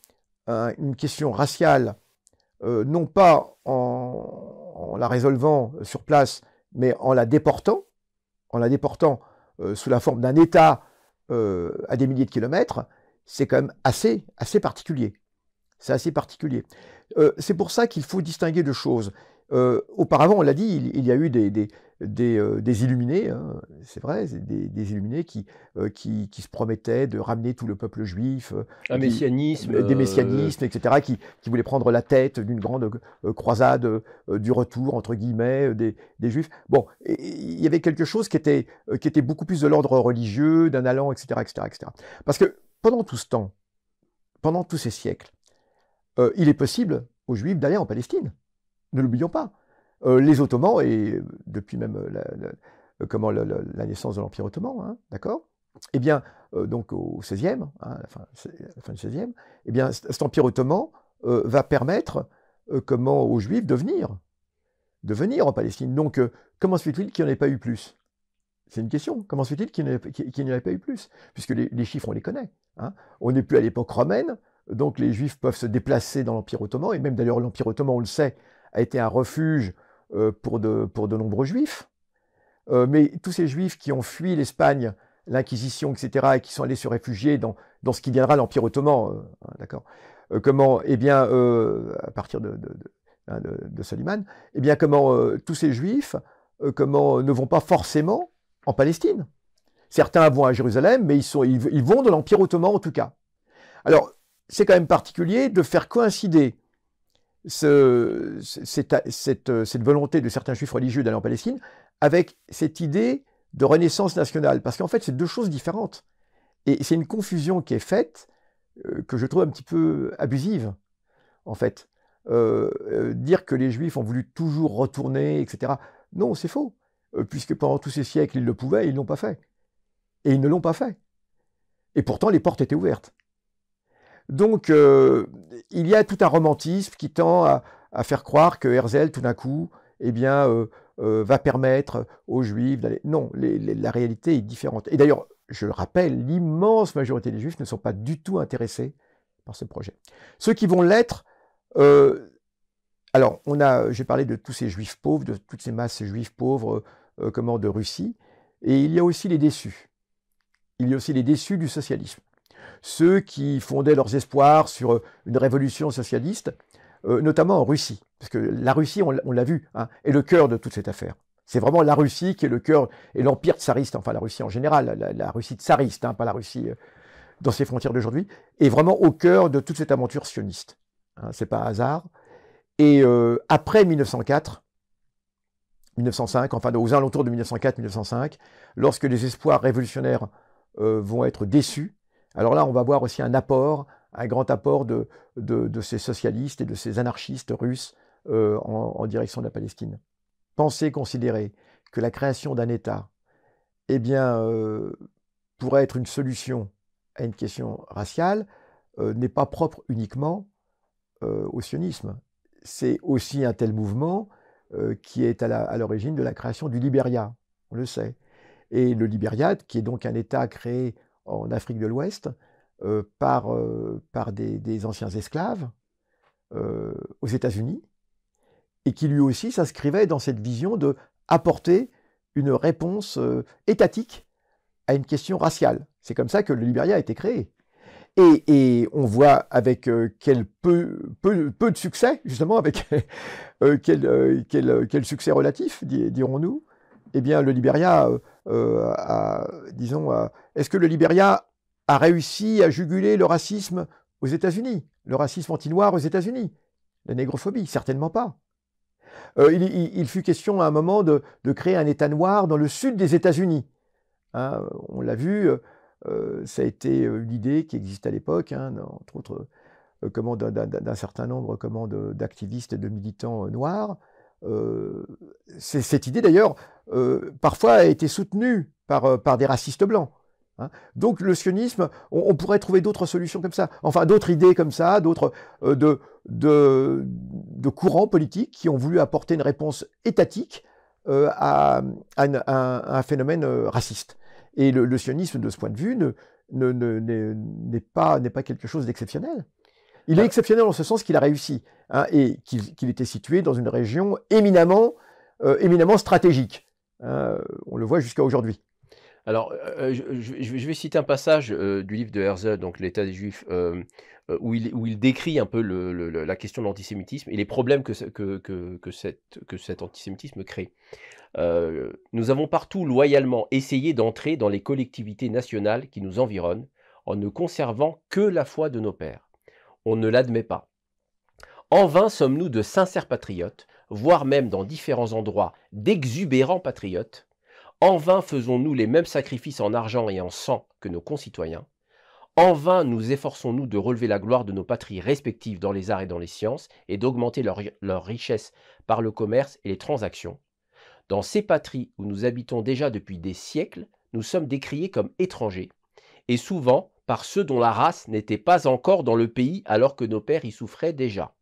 une question raciale non pas en, en, la résolvant sur place, mais en la déportant, en la déportant sous la forme d'un État euh, à des milliers de kilomètres, c'est quand même assez, assez particulier. C'est assez particulier. Euh, c'est pour ça qu'il faut distinguer deux choses. Euh, auparavant, on l'a dit, il, y a eu des, euh, illuminés, hein, c'est vrai, des, illuminés euh, qui, se promettaient de ramener tout le peuple juif. Un messianisme. Des messianismes, etc., qui, voulaient prendre la tête d'une grande croisade du retour, entre guillemets, des, juifs. Bon, il y avait quelque chose qui était, qui était beaucoup plus de l'ordre religieux, d'un allant, etc., etc., etc. Parce que pendant tout ce temps, pendant tous ces siècles, il est possible aux juifs d'aller en Palestine. Ne l'oublions pas. Euh, les Ottomans, et euh, depuis même euh, la, naissance de l'Empire ottoman, hein, d'accord Eh bien, donc au XVIe, e hein, la, fin, du XVIe, eh bien, cet Empire ottoman va permettre comment aux Juifs de venir, de venir en Palestine. Donc, comment se fait-il qu'il n'y en ait pas eu plus c'est une question. Comment se fait-il qu'il n'y en, ait pas eu plus Puisque les, chiffres, on les connaît. Hein. On n'est plus à l'époque romaine, donc les Juifs peuvent se déplacer dans l'Empire ottoman, et même d'ailleurs l'Empire ottoman, on le sait, a été un refuge euh, pour de, pour de nombreux juifs. Euh, mais tous ces juifs qui ont fui l'Espagne, l'Inquisition, etc., et qui sont allés se réfugier dans, ce qui viendra, l'Empire ottoman, euh, hein, d'accord Comment Eh bien, à partir hein, de, de, Soliman, eh bien, comment tous ces juifs comment, ne vont pas forcément en Palestine Certains vont à Jérusalem, mais ils, sont, ils, ils vont dans l'Empire ottoman en tout cas. Alors, c'est quand même particulier de faire coïncider euh, cette, volonté de certains juifs religieux d'aller en Palestine avec cette idée de renaissance nationale. Parce qu'en fait, c'est deux choses différentes. Et c'est une confusion qui est faite euh, que je trouve un petit peu abusive, en fait. Euh, dire que les juifs ont voulu toujours retourner, etc. Non, c'est faux. puisque pendant tous ces siècles, ils le pouvaient, ils ne l'ont pas fait. Et ils ne l'ont pas fait. Et pourtant, les portes étaient ouvertes. Donc, euh, il y a tout un romantisme qui tend à, faire croire que Herzl, tout d'un coup, eh bien, euh, euh, va permettre aux Juifs d'aller. Non, la réalité est différente. Et d'ailleurs, je le rappelle, l'immense majorité des Juifs ne sont pas du tout intéressés par ce projet. Ceux qui vont l'être, alors, on a, j'ai parlé de tous ces Juifs pauvres, de toutes ces masses Juifs pauvres, comment, de Russie, et il y a aussi les déçus. Il y a aussi les déçus du socialisme ceux qui fondaient leurs espoirs sur euh, une révolution socialiste, euh, notamment en Russie, parce que la Russie, on, l'a vu, hein, est le cœur de toute cette affaire. C'est vraiment la Russie qui est le cœur et l'empire tsariste, enfin la Russie en général, la, Russie tsariste, hein, pas la Russie euh, dans ses frontières d'aujourd'hui, est vraiment au cœur de toute cette aventure sioniste. Hein, c'est pas hasard. Et après 1904, 1905, enfin aux alentours de 1904-1905, lorsque les espoirs révolutionnaires vont être déçus, alors là, on va voir aussi un apport, un grand apport de, ces socialistes et de ces anarchistes russes euh, en, direction de la Palestine. Penser, considérer que la création d'un État, eh bien, euh, pourrait être une solution à une question raciale, euh, n'est pas propre uniquement au sionisme. C'est aussi un tel mouvement qui est à l'origine de la création du Libéria, on le sait. Et le Libéria, qui est donc un État créé en Afrique de l'Ouest euh, par, euh, par des, anciens esclaves euh, aux États-Unis, et qui lui aussi s'inscrivait dans cette vision de apporter une réponse étatique à une question raciale. C'est comme ça que le Liberia a été créé. Et, on voit avec quel peu, peu, peu, de succès, justement, avec quel, succès relatif, dirons-nous, eh bien, le Libéria, euh, euh, a, disons, est-ce que le Liberia a réussi à juguler le racisme aux États-Unis, le racisme anti-noir aux États-Unis, la négrophobie Certainement pas. Euh, il, fut question à un moment de, créer un État noir dans le sud des États-Unis. Hein, on l'a vu, ça a été l'idée qui existe à l'époque, hein, entre autres, d'un certain nombre d'activistes et de militants noirs. Euh, cette idée d'ailleurs euh, parfois a été soutenue par, euh, des racistes blancs. Hein. Donc le sionisme, on, pourrait trouver d'autres solutions comme ça, enfin d'autres idées comme ça, d'autres de, courants politiques qui ont voulu apporter une réponse étatique à, un phénomène raciste. Et le, sionisme, de ce point de vue, n'est pas quelque chose d'exceptionnel. Il est exceptionnel en ce sens qu'il a réussi hein, et qu'il était situé dans une région éminemment, euh, éminemment stratégique. Hein, on le voit jusqu'à aujourd'hui. Alors, euh, euh, je, vais citer un passage du livre de Herzl, donc l'État des Juifs, où, il, décrit un peu la question de l'antisémitisme et les problèmes que cet antisémitisme crée. nous avons partout loyalement essayé d'entrer dans les collectivités nationales qui nous environnent en ne conservant que la foi de nos pères on ne l'admet pas. En vain sommes-nous de sincères patriotes, voire même dans différents endroits d'exubérants patriotes. En vain faisons-nous les mêmes sacrifices en argent et en sang que nos concitoyens. En vain nous efforçons-nous de relever la gloire de nos patries respectives dans les arts et dans les sciences et d'augmenter leur, leur richesse par le commerce et les transactions. Dans ces patries où nous habitons déjà depuis des siècles, nous sommes décriés comme étrangers. Et souvent, par ceux dont la race n'était pas encore dans le pays alors que nos pères y souffraient déjà.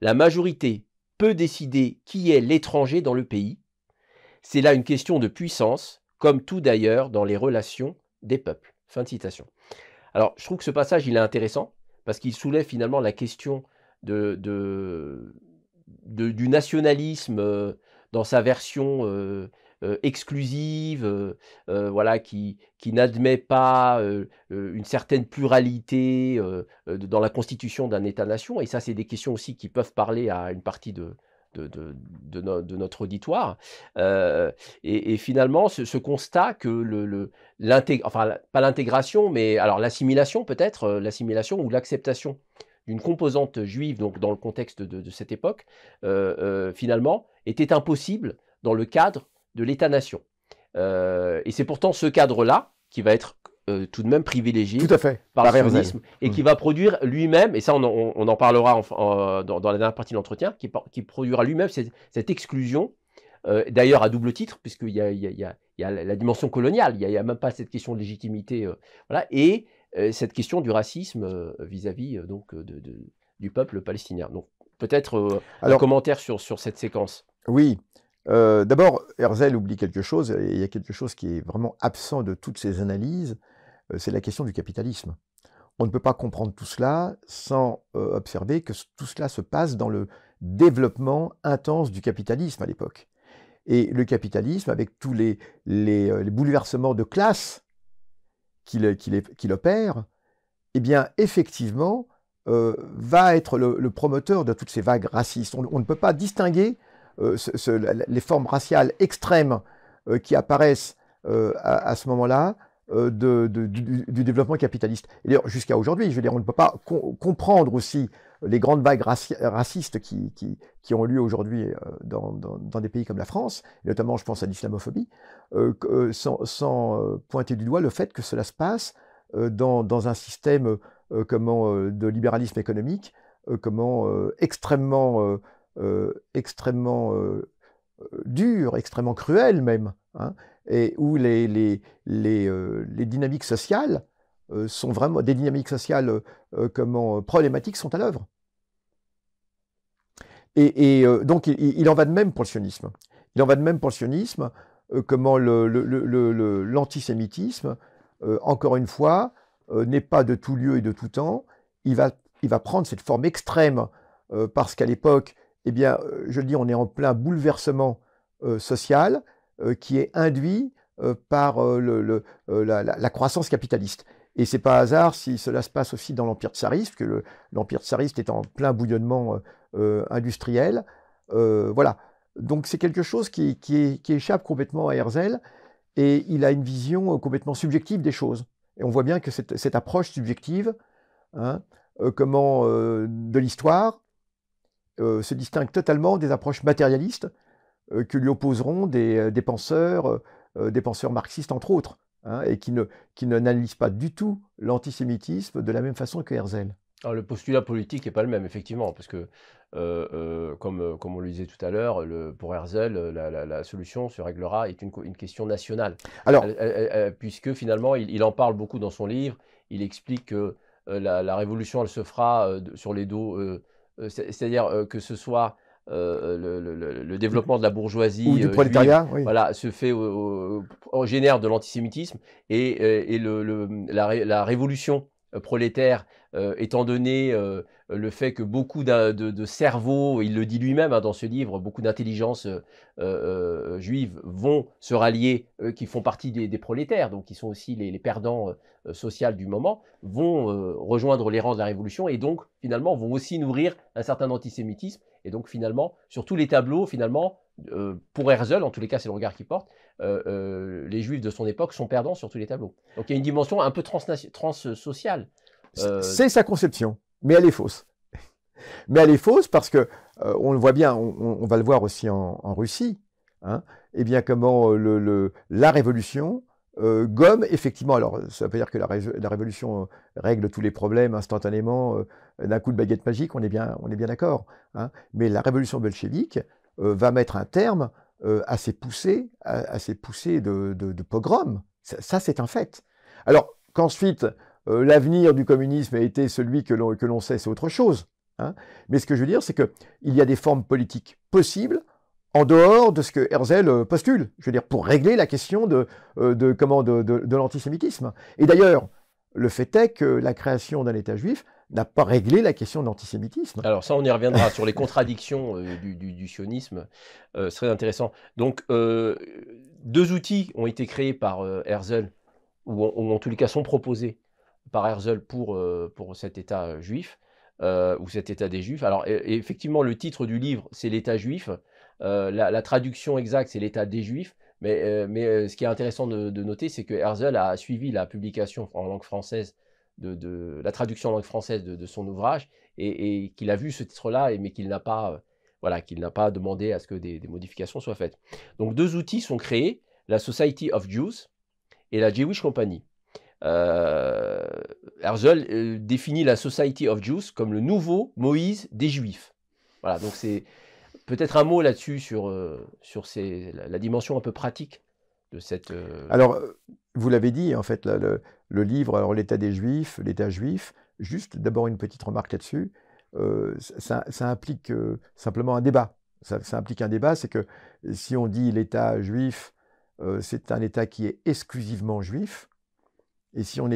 La majorité peut décider qui est l'étranger dans le pays. C'est là une question de puissance, comme tout d'ailleurs dans les relations des peuples. Fin de citation. Alors, je trouve que ce passage, il est intéressant, parce qu'il soulève finalement la question de, du nationalisme euh, dans sa version euh, euh, exclusive, euh, euh, voilà, qui, qui n'admet pas une certaine pluralité dans la constitution d'un État-nation. Et ça, c'est des questions aussi qui peuvent parler à une partie de, de, notre auditoire. et, finalement, ce, constat que le, enfin, pas l'intégration, mais alors l'assimilation peut-être, l'assimilation ou l'acceptation d'une composante juive, donc dans le contexte de, cette époque, finalement, était impossible dans le cadre de l'État-nation. Euh, et c'est pourtant ce cadre-là qui va être euh, tout de même privilégié par, le et qui mmh. va produire lui-même, et ça on, en parlera dans, la dernière partie de l'entretien, qui, produira lui-même cette, exclusion, euh, d'ailleurs à double titre, puisqu'il y, y, a, la dimension coloniale, il n'y a, même pas cette question de légitimité, voilà, et cette question du racisme vis-à-vis donc du peuple palestinien. Donc peut-être un commentaire sur, sur cette séquence. Oui, euh, d'abord, Herzl oublie quelque chose, et il y a quelque chose qui est vraiment absent de toutes ces analyses, euh, c'est la question du capitalisme. On ne peut pas comprendre tout cela sans euh, observer que tout cela se passe dans le développement intense du capitalisme à l'époque. Et le capitalisme, avec tous les, bouleversements de classe qu'il opère, eh bien, effectivement, va être le, promoteur de toutes ces vagues racistes. on ne peut pas distinguer euh, les formes raciales extrêmes euh, qui apparaissent euh, à, ce moment-là, du, développement capitaliste. Et jusqu'à aujourd'hui, je on ne peut pas comprendre aussi les grandes vagues racistes qui, ont lieu aujourd'hui dans, des pays comme la France, notamment je pense à l'islamophobie, sans, pointer du doigt le fait que cela se passe dans, un système de libéralisme économique extrêmement euh, extrêmement euh, euh, dur, extrêmement cruel même, hein, et où les, les, dynamiques sociales sont vraiment des dynamiques sociales comment, problématiques sont à l'œuvre. Et, donc il, en va de même pour le sionisme. Il en va de même pour le sionisme, comment l'antisémitisme, encore une fois, n'est pas de tout lieu et de tout temps. Il va, il va prendre cette forme extrême, parce qu'à l'époque, eh bien, euh, je le dis, on est en plein bouleversement euh, social euh, qui est induit par la, croissance capitaliste. Et c'est pas hasard si cela se passe aussi dans l'empire tsariste, que l'empire tsariste est en plein bouillonnement industriel. voilà. Donc c'est quelque chose qui, échappe complètement à Herzl et il a une vision complètement subjective des choses. Et on voit bien que cette, approche subjective, hein, comment de l'histoire, euh, se distingue totalement des approches matérialistes euh, que lui opposeront des, euh, penseurs, des penseurs marxistes entre autres, hein, et qui ne, qui n'analysent pas du tout l'antisémitisme de la même façon que Herzl. le postulat politique n'est pas le même, effectivement, parce que, comme, comme on le disait tout à l'heure, pour Herzl, la, solution se réglera est une, question nationale. Alors, puisque finalement, il, en parle beaucoup dans son livre, il explique que la, la révolution, elle se fera sur les dos euh, c'est-à-dire euh, que ce soit euh, le, développement de la bourgeoisie Ou du prolétariat, voilà, se fait génère de l'antisémitisme et, la, révolution euh, prolétaires euh, étant donné euh, le fait que beaucoup de, cerveaux, il le dit lui-même hein, dans ce livre, beaucoup d'intelligences juive juives vont se rallier, qui font partie des, prolétaires, donc qui sont aussi les, les perdants sociaux du moment, vont rejoindre les rangs de la Révolution et donc finalement vont aussi nourrir un certain antisémitisme. Et donc finalement, sur tous les tableaux, finalement, euh, pour Herzl, en tous les cas, c'est le regard qu'il porte, euh, euh, les juifs de son époque sont perdants sur tous les tableaux. Donc il y a une dimension un peu transsociale. Trans c'est sa conception, mais elle est fausse. Mais elle est fausse parce que, on le voit bien, on, va le voir aussi en, Russie, et hein. eh bien comment le, la révolution gomme effectivement, alors ça veut dire que la, révolution règle tous les problèmes instantanément d'un coup de baguette magique, on est bien, on est bien d'accord. Hein. mais la révolution bolchevique euh, va mettre un terme euh, à ces poussées, à, ces de, de, Ça, c'est un fait. Alors qu'ensuite, euh, l'avenir du communisme a été celui que l'on sait, c'est autre chose. Hein. Mais ce que je veux dire, c'est qu'il y a des formes politiques possibles en dehors de ce que Herzl postule, je veux dire, pour régler la question de, comment, de l'antisémitisme. Et d'ailleurs, le fait est que la création d'un État juif n'a pas réglé la question de l'antisémitisme. Alors ça, on y reviendra sur les contradictions euh, du, sionisme. Euh, serait intéressant. Donc, euh, deux outils ont été créés par euh, Herzl, ou, en, tous les cas sont proposés par Herzl pour, pour cet État juif, ou cet État des Juifs. Alors, effectivement, le titre du livre, c'est l'État juif. La, traduction exacte, c'est l'État des Juifs. Mais, ce qui est intéressant de noter, c'est que Herzl a suivi la publication en langue française de, la traduction en langue française de, son ouvrage et, qu'il a vu ce titre-là, mais qu'il n'a pas, euh, voilà, qu'il n'a pas demandé à ce que des, modifications soient faites. Donc deux outils sont créés, la Society of Jews et la Jewish Company. Euh, Herzl euh, définit la Society of Jews comme le nouveau Moïse des Juifs. Voilà, donc c'est peut-être un mot là-dessus sur, euh, sur la dimension un peu pratique cette... Euh, alors, euh, vous l'avez dit, en fait, le, livre, l'État des Juifs, l'État juif, juste d'abord une petite remarque là-dessus, euh, ça, implique simplement un débat. Ça, implique un débat, c'est que si on dit l'État juif, c'est un État qui est exclusivement juif, et si on,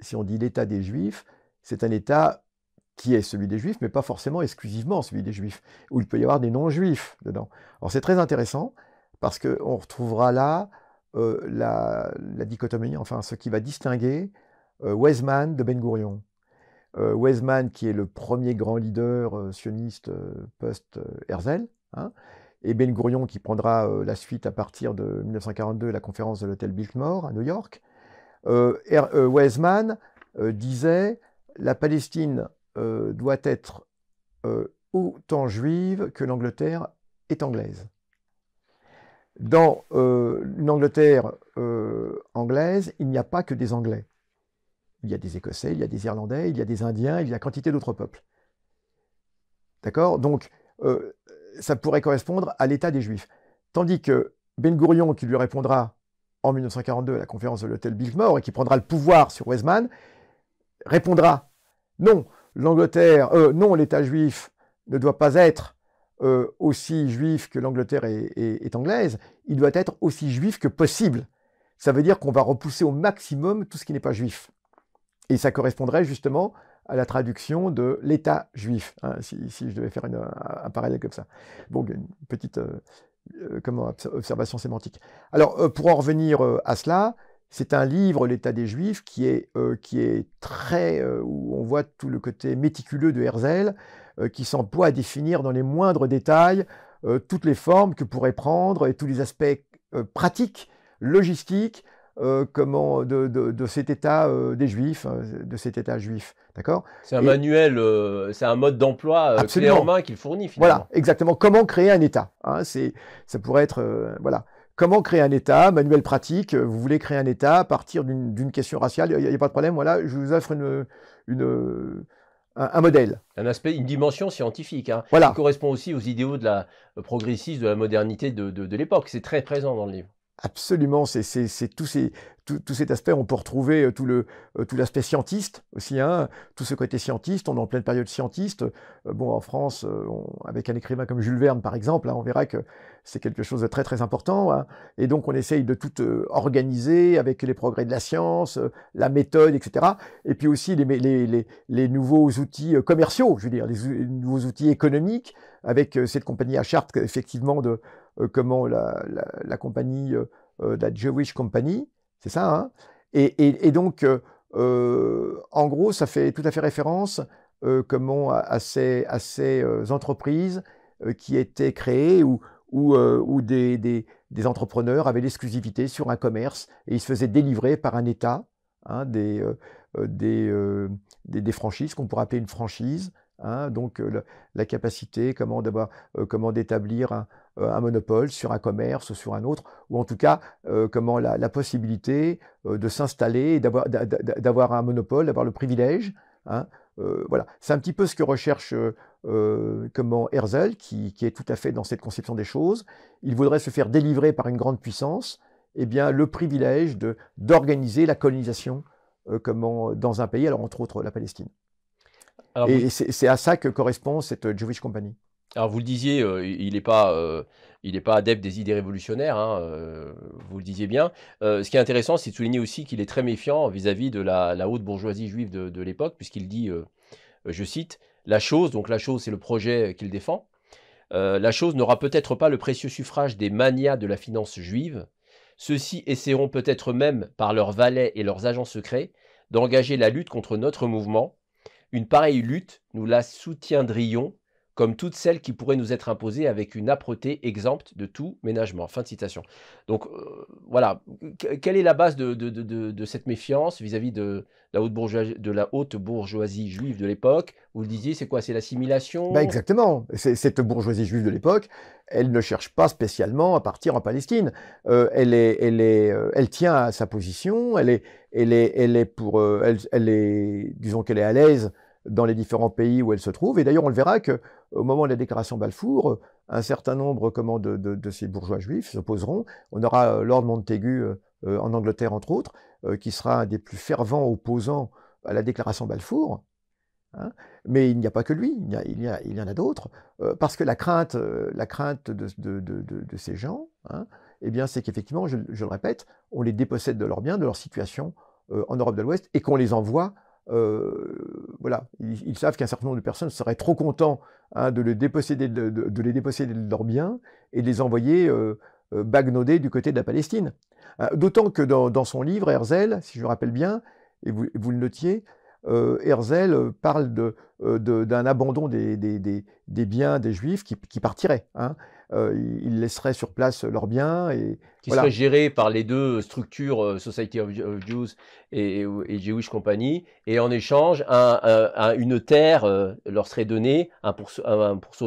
si on dit l'État des Juifs, c'est un État qui est celui des Juifs, mais pas forcément exclusivement celui des Juifs, où il peut y avoir des non-Juifs dedans. Alors c'est très intéressant, parce qu'on retrouvera là euh, la, dichotomie, enfin ce qui va distinguer euh, Weizmann de Ben Gurion. Euh, Weizmann, qui est le premier grand leader sioniste post-Herzl, hein, et Ben Gurion, qui prendra la suite à partir de 1942, la conférence de l'hôtel Biltmore à New York. Weizmann disait La Palestine doit être autant juive que l'Angleterre est anglaise dans l'Angleterre euh, euh, anglaise, il n'y a pas que des Anglais. Il y a des Écossais, il y a des Irlandais, il y a des Indiens, il y a quantité d'autres peuples. D'accord Donc, euh, ça pourrait correspondre à l'état des Juifs. Tandis que Ben Gurion, qui lui répondra en 1942 à la conférence de l'hôtel Biltmore et qui prendra le pouvoir sur Weizmann, répondra non, l'Angleterre, non, l'état juif ne doit pas être euh, aussi juif que l'Angleterre est, anglaise, il doit être aussi juif que possible. Ça veut dire qu'on va repousser au maximum tout ce qui n'est pas juif. Et ça correspondrait justement à la traduction de l'État juif, hein, si, je devais faire un, parallèle comme ça. Bon, une petite euh, euh, observation sémantique. Alors, pour en revenir à cela, c'est un livre, L'État des Juifs, qui est, qui est très, où on voit tout le côté méticuleux de Herzl, euh, qui s'emploie à définir dans les moindres détails euh, toutes les formes que pourrait prendre et tous les aspects euh, pratiques, logistiques, comment de, de, cet état des juifs, hein, de cet état juif, d'accord C'est un manuel, c'est un mode d'emploi clé en main qu'il fournit finalement. Voilà, exactement. Comment créer un état hein C'est, ça pourrait être, voilà. Comment créer un état Manuel pratique. Vous voulez créer un état à partir d'une question raciale Il n'y a, a, pas de problème. Voilà, je vous offre une, une un modèle. Un aspect, une dimension scientifique, hein, qui correspond aussi aux idéaux de la euh, progressiste, de la modernité de, de l'époque. C'est très présent dans le livre. Absolument, c'est tout, ces, tout, cet aspect, on peut retrouver euh, euh, tout l'aspect scientiste aussi, hein, tout ce côté scientiste, on est en pleine période scientiste. Euh, bon, en France, avec un écrivain comme Jules Verne, par exemple, hein, on verra que c'est quelque chose de très très important. Hein. et donc on essaye de tout organiser avec les progrès de la science, la méthode, etc. Et puis aussi les, nouveaux outils commerciaux, je veux dire, les, nouveaux outils économiques, avec cette compagnie à charte, effectivement, de, euh, comment la, la, compagnie, euh, euh, la Jewish Company, c'est ça, hein, et, donc, en gros, ça fait tout à fait référence comment à, ces, entreprises qui étaient créées ou, où, des, entrepreneurs avaient l'exclusivité sur un commerce et ils se faisaient délivrer par un État hein, des, franchises qu'on pourrait appeler une franchise. Hein, donc la, capacité comment comment d'établir un, euh, un monopole sur un commerce, ou sur un autre, ou en tout cas euh, comment la, possibilité euh, de s'installer, d'avoir, un monopole, d'avoir le privilège. Hein, voilà, c'est un petit peu ce que recherche comment Herzl, qui, est tout à fait dans cette conception des choses. Il voudrait se faire délivrer par une grande puissance, eh bien le privilège de d'organiser la colonisation comment dans un pays, alors entre autres la Palestine. et c'est à ça que correspond cette Jewish Company. Alors vous le disiez, euh, il n'est pas, euh, pas adepte des idées révolutionnaires, hein, euh, vous le disiez bien. ce qui est intéressant, c'est de souligner aussi qu'il est très méfiant vis-à-vis de la, haute bourgeoisie juive de, de l'époque, puisqu'il dit, je cite, La chose, donc la chose c'est le projet qu'il défend, la chose n'aura peut-être pas le précieux suffrage des manias de la finance juive. Ceux-ci essaieront peut-être même, par leurs valets et leurs agents secrets, d'engager la lutte contre notre mouvement. Une pareille lutte, nous la soutiendrions comme toutes celles qui pourraient nous être imposées avec une âpreté exempte de tout ménagement. Fin de citation. Donc euh, voilà, quelle est la base de, cette méfiance vis-à-vis de, la haute bourgeoisie, de la haute bourgeoisie juive de l'époque Vous le disiez, c'est quoi C'est l'assimilation bah, Exactement. Cette bourgeoisie juive de l'époque, elle ne cherche pas spécialement à partir en Palestine. Euh, elle, est, elle, est, euh, elle tient à sa position, elle est, elle est, elle est, pour, elle est disons qu'elle est à l'aise dans les différents pays où elle se trouve. Et d'ailleurs, on le verra que au moment de la déclaration Balfour, euh, un certain nombre de, ces bourgeois juifs s'opposeront. On aura euh, Lord Montaigu euh, en Angleterre, entre autres, qui sera un des plus fervents opposants à la déclaration Balfour. Hein. Mais il n'y a pas que lui, il y, en a d'autres, parce que la crainte, la crainte de, ces gens, hein, eh bien, c'est qu'effectivement, je, le répète, on les dépossède de leurs biens, de leur situation en Europe de l'Ouest, et qu'on les envoie voilà, ils, savent qu'un certain nombre de personnes seraient trop contents hein, de, les déposséder de leurs biens et de les envoyer bagnoder du côté de la Palestine. Hein, d'autant que dans, son livre, Herzl, si je me rappelle bien, et vous, le notiez, euh, Herzl parle d'un abandon des, biens des Juifs qui, partiraient. Hein. Euh, ils laisseraient sur place leurs biens. Et, qui voilà. serait géré par les deux euh, structures, euh, Society of Jews et, Jewish Company. Et en échange, une terre leur serait donnée, un pourceau,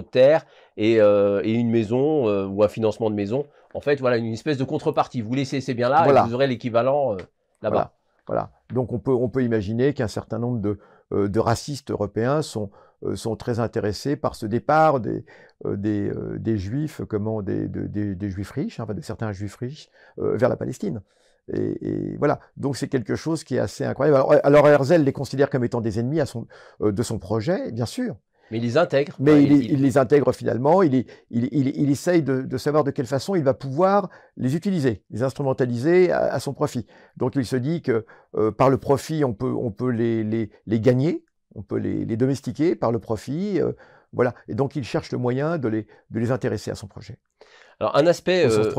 de terre et, une maison ou un financement de maison. En fait, voilà, une espèce de contrepartie. Vous laissez ces biens-là et vous aurez l'équivalent là-bas. Voilà. Donc on peut, on peut imaginer qu'un certain nombre de racistes européens sont, euh, sont très intéressés par ce départ des, euh, euh, des, juifs, comment, des, juifs riches, enfin, de certains juifs riches, vers la Palestine. Et, voilà, donc c'est quelque chose qui est assez incroyable. Alors, alors Herzl les considère comme étant des ennemis de son projet, bien sûr. Mais il les intègre. Mais il, les intègre finalement, il, il essaye de, savoir de quelle façon il va pouvoir les utiliser, les instrumentaliser à, son profit. Donc il se dit que par le profit, on peut, on peut les, les gagner, on peut les, domestiquer par le profit. Euh, voilà. Et donc, il cherche le moyen de les, intéresser à son projet. Alors, un aspect. Euh,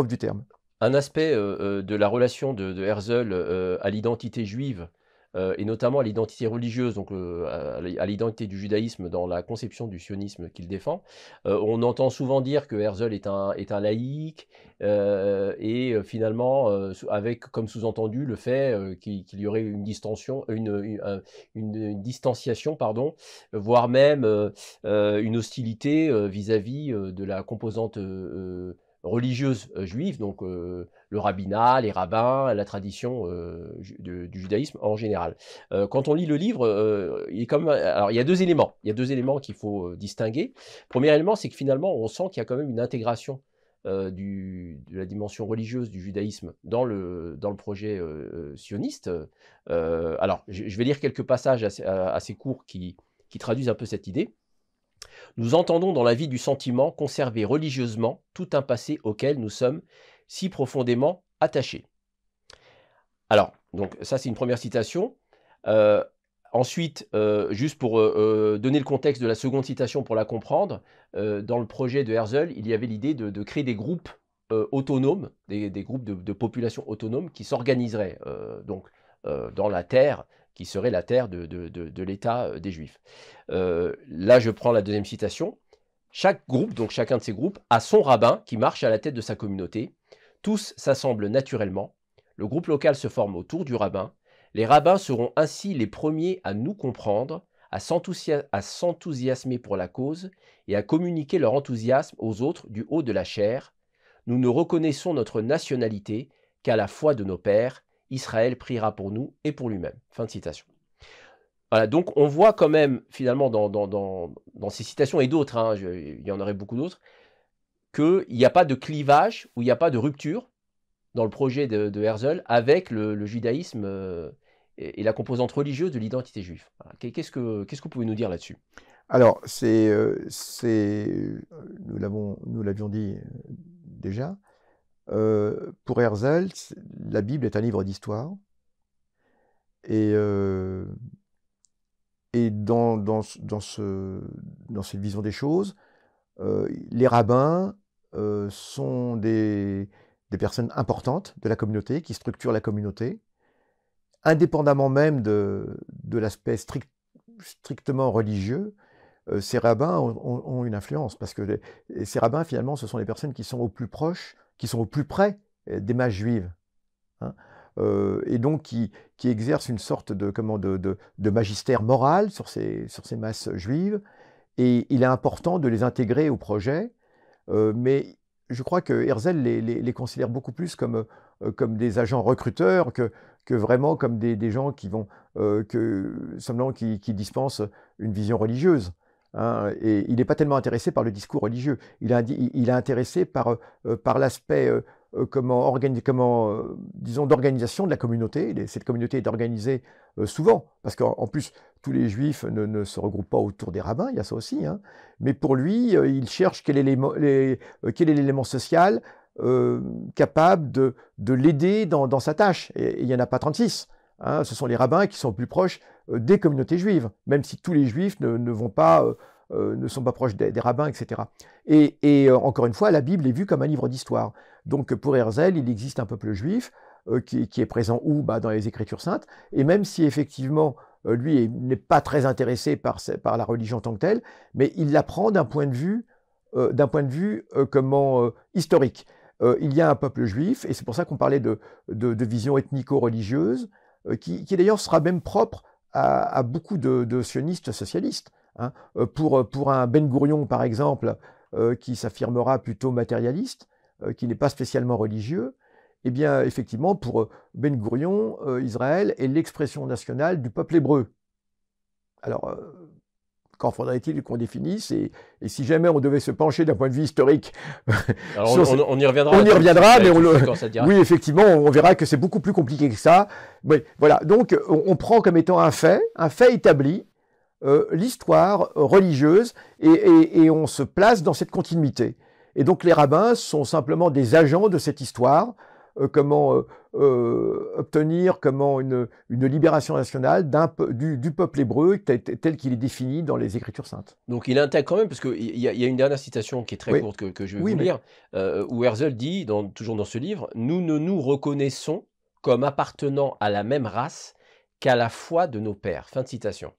un aspect euh, de la relation de Herzl à l'identité juive euh, et notamment à l'identité religieuse, donc euh, à l'identité du judaïsme dans la conception du sionisme qu'il défend. Euh, on entend souvent dire que Herzl est un, est un laïc, et finalement, avec comme sous-entendu le fait qu'il y aurait une distension, une, une, distanciation, pardon, voire même une hostilité vis-à-vis -vis de la composante religieuses euh, juive donc euh, le rabbinat, les rabbins, la tradition euh, du, judaïsme en général. quand on lit le livre, il, y a deux éléments. Il y deux éléments qu'il faut distinguer. Premier élément, c'est que finalement, on sent qu'il y a quand même une intégration de la dimension religieuse du judaïsme dans le, dans le projet sioniste. alors, je, vais lire quelques passages assez, courts qui traduisent un peu cette idée. Nous entendons dans la vie du sentiment conserver religieusement tout un passé auquel nous sommes si profondément attachés. Alors, donc ça c'est une première citation. Euh, ensuite, euh, juste pour euh, donner le contexte de la seconde citation pour la comprendre, dans le projet de Herzl, il y avait l'idée de, créer des groupes autonomes, des, groupes de, populations autonomes qui s'organiseraient donc dans la terre qui serait la terre de, l'État euh, des Juifs. Euh, là, je prends la deuxième citation. Chaque groupe, donc chacun de ces groupes, a son rabbin qui marche à la tête de sa communauté. Tous s'assemblent naturellement. Le groupe local se forme autour du rabbin. Les rabbins seront ainsi les premiers à nous comprendre, à s'enthousiasmer pour la cause et à communiquer leur enthousiasme aux autres du haut de la chair. Nous ne reconnaissons notre nationalité qu'à la foi de nos pères Israël priera pour nous et pour lui-même. Fin de citation. Voilà, donc on voit quand même finalement dans, ces citations et d'autres, hein, il y en aurait beaucoup d'autres, qu'il n'y a pas de clivage ou il n'y a pas de rupture dans le projet de, Herzl avec le, judaïsme euh, et, la composante religieuse de l'identité juive. Qu'est-ce que, qu'est-ce que vous pouvez nous dire là-dessus Alors, c'est, euh, c'est, euh, nous, l'avons, nous l'avions dit déjà, pour Herzl, la Bible est un livre d'histoire. Et, et dans, ce, dans, cette vision des choses, les rabbins sont des, personnes importantes de la communauté, qui structurent la communauté, indépendamment même de, l'aspect strict, strictement religieux ces rabbins ont, une influence, parce que ces rabbins, finalement, ce sont les personnes qui sont au plus proche qui sont au plus près euh, des masses juives. Hein, euh, et donc qui, exercent une sorte de, comment, de, de, magistère moral sur ces, sur ces masses juives. Et il est important de les intégrer au projet, euh, mais je crois que Herzl les, considère beaucoup plus comme, comme des agents recruteurs que, vraiment comme des, gens qui vont, que, qui dispensent une vision religieuse. Hein, et il n'est pas tellement intéressé par le discours religieux. Il, est intéressé par, euh, par l'aspect euh, euh, comment, disons, d'organisation de la communauté. Cette communauté est organisée souvent, parce qu'en plus, tous les juifs ne, se regroupent pas autour des rabbins, il y a ça aussi. Hein. Mais pour lui, il cherche quel, est l'élément social capable de, l'aider dans, sa tâche. Et, et il n'y en a pas 36. Hein, ce sont les rabbins qui sont plus proches euh, des communautés juives, même si tous les juifs ne, euh, euh, sont pas proches des, rabbins, etc. Et, encore une fois, la Bible est vue comme un livre d'histoire. Donc pour Herzl, il existe un peuple juif qui, est présent où bah, Dans les Écritures saintes. Et même si effectivement, lui n'est pas très intéressé par, la religion en tant que telle, mais il la prend d'un point de vue, d'un point de vue comment, historique. il y a un peuple juif, et c'est pour ça qu'on parlait de, de vision ethnico-religieuse. Euh, qui, d'ailleurs sera même propre à, beaucoup de, sionistes socialistes. Hein. Euh, pour, euh, pour un Ben Gourion, par exemple, qui s'affirmera plutôt matérialiste, qui n'est pas spécialement religieux, eh bien, effectivement, pour Ben Gourion, Israël est l'expression nationale du peuple hébreu. Alors, Qu'en faudrait-il qu'on définisse et, si jamais on devait se pencher d'un point de vue historique, on, y reviendra. On y reviendra, mais on le, oui, effectivement, on verra que c'est beaucoup plus compliqué que ça. voilà, donc on, prend comme étant un fait, un fait établi, euh, l'histoire religieuse et, on se place dans cette continuité. Et donc les rabbins sont simplement des agents de cette histoire. Euh, comment euh, euh, obtenir comment une, libération nationale du, peuple hébreu tel, qu'il est défini dans les Écritures saintes. Donc il intègre quand même, parce qu'il y, a une dernière citation qui est très courte que, je vais vous lire, euh, où Herzl dit, toujours dans ce livre, Nous ne nous reconnaissons comme appartenant à la même race qu'à la foi de nos pères. Fin de citation.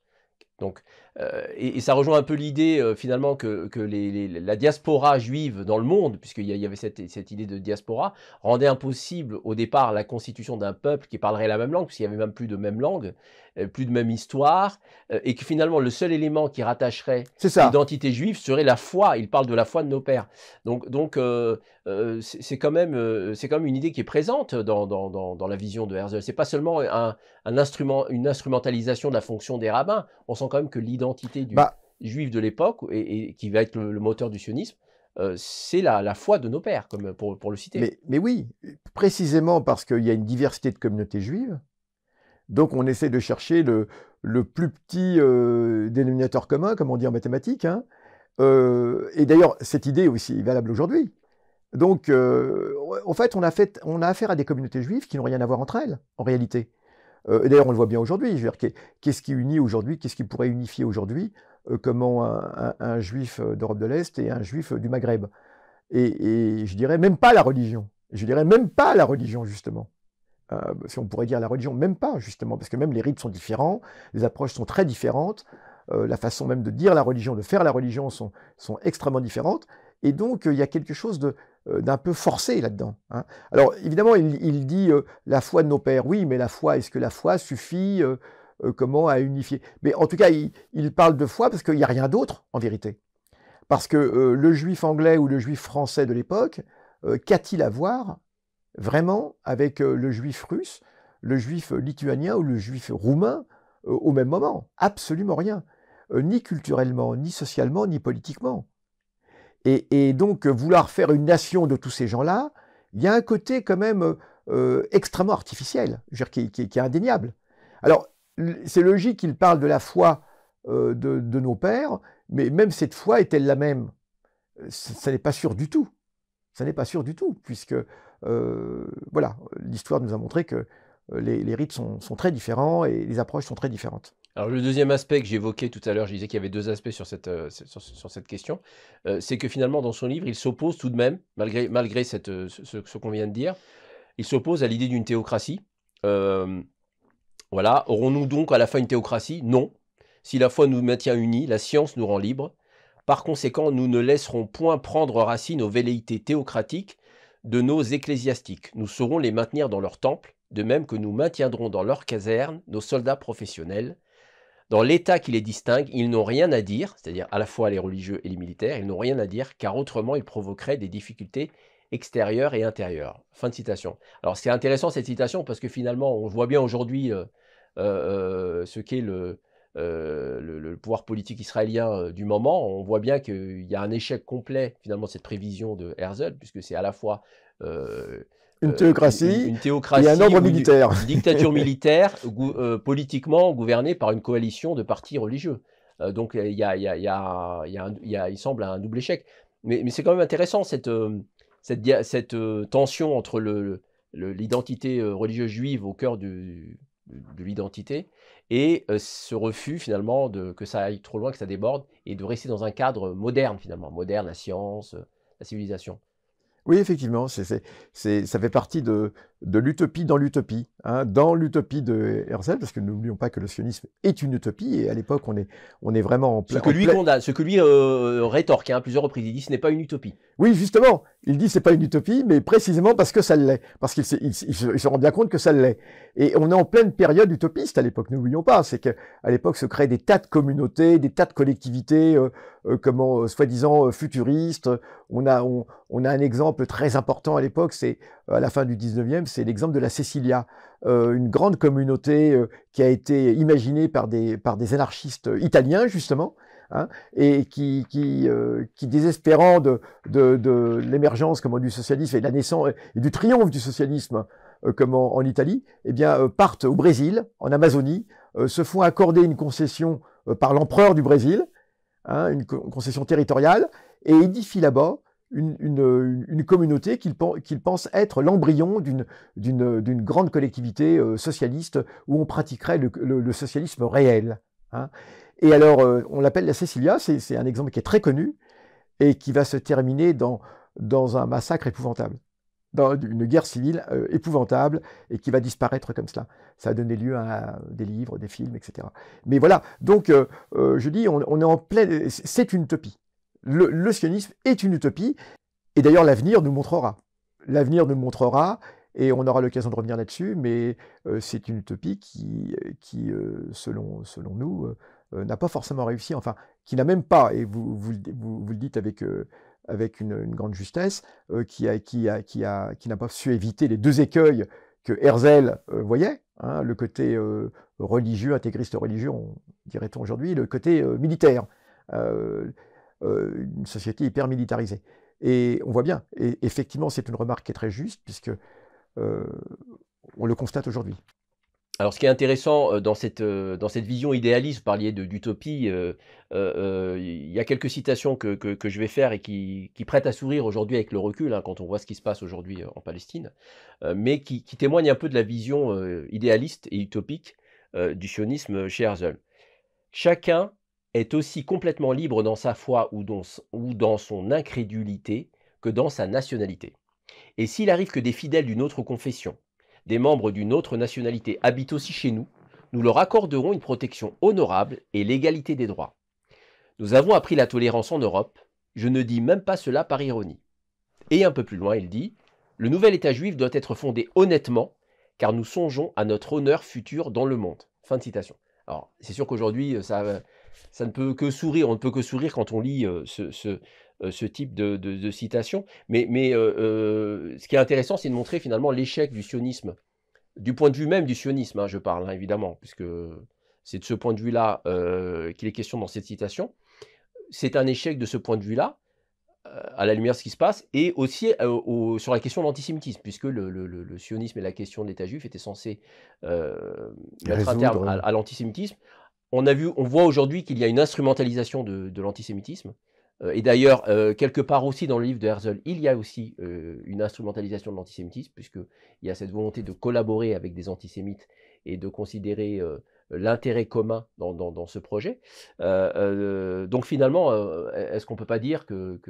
Donc, euh, et, ça rejoint un peu l'idée euh, finalement que, les, la diaspora juive dans le monde, puisqu'il y, y, avait cette, idée de diaspora, rendait impossible au départ la constitution d'un peuple qui parlerait la même langue, puisqu'il n'y avait même plus de même langue, euh, plus de même histoire, et que finalement le seul élément qui rattacherait l'identité juive serait la foi. Il parle de la foi de nos pères. Donc, donc c'est quand, quand, même une idée qui est présente dans, dans, la vision de Herzl. C'est pas seulement un, instrument, une instrumentalisation de la fonction des rabbins. On sent quand même que l'identité l'identité du bah. juif de l'époque et, qui va être le, moteur du sionisme, euh, c'est la, foi de nos pères, comme pour, le citer. Mais, oui, précisément parce qu'il y a une diversité de communautés juives, donc on essaie de chercher le, plus petit euh, dénominateur commun, comme on dit en mathématiques. Hein. Euh, et d'ailleurs, cette idée aussi valable aujourd'hui. Donc, en fait on, a fait, on a affaire à des communautés juives qui n'ont rien à voir entre elles, en réalité. Euh, d'ailleurs, on le voit bien aujourd'hui. Qu'est-ce qui unit aujourd'hui Qu'est-ce qui pourrait unifier aujourd'hui euh, comment un, juif euh, d'Europe de l'Est et un juif du Maghreb et, je dirais même pas la religion. Je dirais même pas la religion, justement. si on pourrait dire la religion, même pas, justement, parce que même les rites sont différents, les approches sont très différentes, la façon même de dire la religion, de faire la religion sont, sont extrêmement différentes. Et donc, il y a quelque chose de, euh, d'un peu forcé là-dedans. Hein. Alors évidemment, il, dit euh, la foi de nos pères, oui, mais la foi, est-ce que la foi suffit euh, comment à unifier Mais en tout cas, il parle de foi parce qu'il n'y a rien d'autre en vérité. Parce que le juif anglais ou le juif français de l'époque, qu'a-t-il à voir vraiment avec le juif russe, le juif lituanien ou le juif roumain au même moment Absolument rien, ni culturellement, ni socialement, ni politiquement. Et, donc, vouloir faire une nation de tous ces gens-là, il y a un côté quand même euh, euh, extrêmement artificiel, je veux dire, qui, est indéniable. Alors, c'est logique qu'il parle de la foi euh, de, nos pères, mais même cette foi est-elle la même Ça, n'est pas sûr du tout. Ça n'est pas sûr du tout, puisque voilà, l'histoire nous a montré que les, rites sont très différents et les approches sont très différentes le deuxième aspect que j'évoquais tout à l'heure, je disais qu'il y avait deux aspects sur cette, euh, sur, cette question, euh, c'est que finalement dans son livre, il s'oppose tout de même, malgré, malgré euh, ce, qu'on vient de dire, il s'oppose à l'idée d'une théocratie. voilà, aurons-nous donc à la fin une théocratie Non. Si la foi nous maintient unis, la science nous rend libres. Par conséquent, nous ne laisserons point prendre racine aux velléités théocratiques de nos ecclésiastiques. Nous saurons les maintenir dans leur temple, de même que nous maintiendrons dans leur caserne nos soldats professionnels dans l'État qui les distingue, ils n'ont rien à dire, c'est-à-dire à la fois les religieux et les militaires, ils n'ont rien à dire, car autrement ils provoqueraient des difficultés extérieures et intérieures. Fin de citation. Alors c'est intéressant cette citation parce que finalement on voit bien aujourd'hui euh, euh, euh, ce qu'est le, pouvoir politique israélien du moment, on voit bien qu'il y a un échec complet finalement de cette prévision de Herzl, puisque c'est à la fois une théocratie, et euh, un ordre militaire. Une, dictature militaire euh, politiquement gouvernée par une coalition de partis religieux. Euh, donc il il semble, un double échec. Mais, c'est quand même intéressant cette, cette, tension entre le, l'identité religieuse juive au cœur de l'identité et ce refus finalement de, que ça aille trop loin, que ça déborde et de rester dans un cadre moderne finalement, moderne, la science, la civilisation. Oui, effectivement, c'est, ça fait partie de, de l'utopie dans l'utopie, hein, dans l'utopie de Herzl, parce que n'oublions pas que le sionisme est une utopie, et à l'époque, on est, on est vraiment en plein... Ce que lui ce que lui rétorque à hein, plusieurs reprises, il dit ce n'est pas une utopie. Oui, justement, il dit c'est pas une utopie, mais précisément parce que ça l'est, parce qu'il se rend bien compte que ça l'est. Et on est en pleine période utopiste à l'époque, n'oublions pas, c'est qu'à l'époque se créent des tas de communautés, des tas de collectivités, euh, euh, comment, euh, soi-disant futuristes. On a, on a un exemple très important à l'époque, c'est euh, à la fin du 19e, c'est l'exemple de la Cecilia, euh, une grande communauté euh, qui a été imaginée par des, par des anarchistes italiens, justement, hein, et qui, qui, qui désespérant de, l'émergence comment, du socialisme et la naissance et du triomphe du socialisme en, Italie, eh bien, partent au Brésil, en Amazonie, se font accorder une concession par l'empereur du Brésil, hein, une, une concession territoriale, et édifient là-bas une, communauté qu'il pense être l'embryon d'une grande collectivité euh, socialiste où on pratiquerait le, socialisme réel. Hein. Et alors, euh, on l'appelle la Cecilia, c'est un exemple qui est très connu et qui va se terminer dans, un massacre épouvantable, dans une guerre civile euh, épouvantable et qui va disparaître comme cela. Ça a donné lieu à des livres, des films, etc. Mais voilà, donc je dis, on, est en plein C'est une utopie le, sionisme est une utopie, et d'ailleurs l'avenir nous montrera. L'avenir nous montrera, et on aura l'occasion de revenir là-dessus, mais euh, c'est une utopie qui, euh, euh, selon, nous, n'a pas forcément réussi, enfin, qui n'a même pas, et vous, le dites avec, avec une, grande justesse, qui, a, qui, n'a pas su éviter les deux écueils que Herzl voyait, hein, le côté religieux, intégriste religieux, dirait-on aujourd'hui, le côté militaire. Euh, une société hyper militarisée. Et on voit bien, et effectivement, c'est une remarque qui est très juste, puisque euh, on le constate aujourd'hui. Alors, ce qui est intéressant euh, dans cette, dans cette vision idéaliste, vous parliez d'utopie, il y a quelques citations que, que, je vais faire et qui, qui prêtent à sourire aujourd'hui avec le recul, hein, quand on voit ce qui se passe aujourd'hui en Palestine, mais qui, qui, témoignent un peu de la vision idéaliste et utopique du sionisme chez Herzl. Chacun est aussi complètement libre dans sa foi ou dans, son incrédulité que dans sa nationalité. Et s'il arrive que des fidèles d'une autre confession, des membres d'une autre nationalité habitent aussi chez nous, nous leur accorderons une protection honorable et l'égalité des droits. Nous avons appris la tolérance en Europe, je ne dis même pas cela par ironie. Et un peu plus loin, il dit Le nouvel État juif doit être fondé honnêtement, car nous songeons à notre honneur futur dans le monde. Fin de citation. Alors, c'est sûr qu'aujourd'hui, ça, euh, ça ne peut que sourire, on ne peut que sourire quand on lit ce, type de, citation. Mais, ce qui est intéressant, c'est de montrer finalement l'échec du sionisme, du point de vue même du sionisme, hein, je parle hein, évidemment, puisque c'est de ce point de vue-là qu'il est question dans cette citation. C'est un échec de ce point de vue-là, à la lumière de ce qui se passe, et aussi sur la question de l'antisémitisme, puisque le, sionisme et la question de l'État juif étaient censés mettre un terme à l'antisémitisme on, vu, on voit aujourd'hui qu'il y a une instrumentalisation de, l'antisémitisme. Euh, et d'ailleurs, euh, quelque part aussi dans le livre de Herzl, il y a aussi euh, une instrumentalisation de l'antisémitisme, puisqu'il y a cette volonté de collaborer avec des antisémites et de considérer l'intérêt commun dans, ce projet. donc finalement, est-ce qu'on ne peut pas dire que,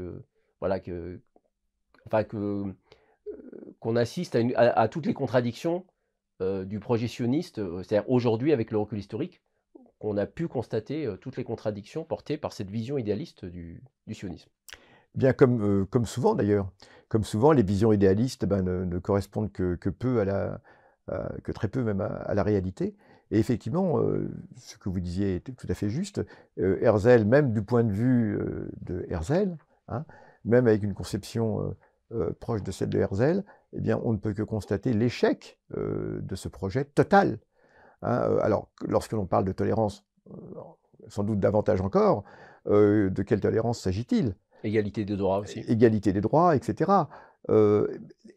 voilà, qu'on assiste à, à, toutes les contradictions du projet sioniste, c'est-à-dire aujourd'hui avec le recul historique qu'on a pu constater euh, toutes les contradictions portées par cette vision idéaliste du, sionisme. Eh bien euh, comme, souvent d'ailleurs, comme souvent les visions idéalistes ben, ne, correspondent que, peu que très peu même à, la réalité. Et effectivement, euh, ce que vous disiez est tout à fait juste. Herzl, même du point de vue de Herzl, hein, même avec une conception proche de celle de Herzl, eh bien, on ne peut que constater l'échec de ce projet total Hein, euh, alors, lorsque l'on parle de tolérance, euh, sans doute davantage encore, euh, de quelle tolérance s'agit-il Égalité des droits aussi. Égalité des droits, etc. Euh,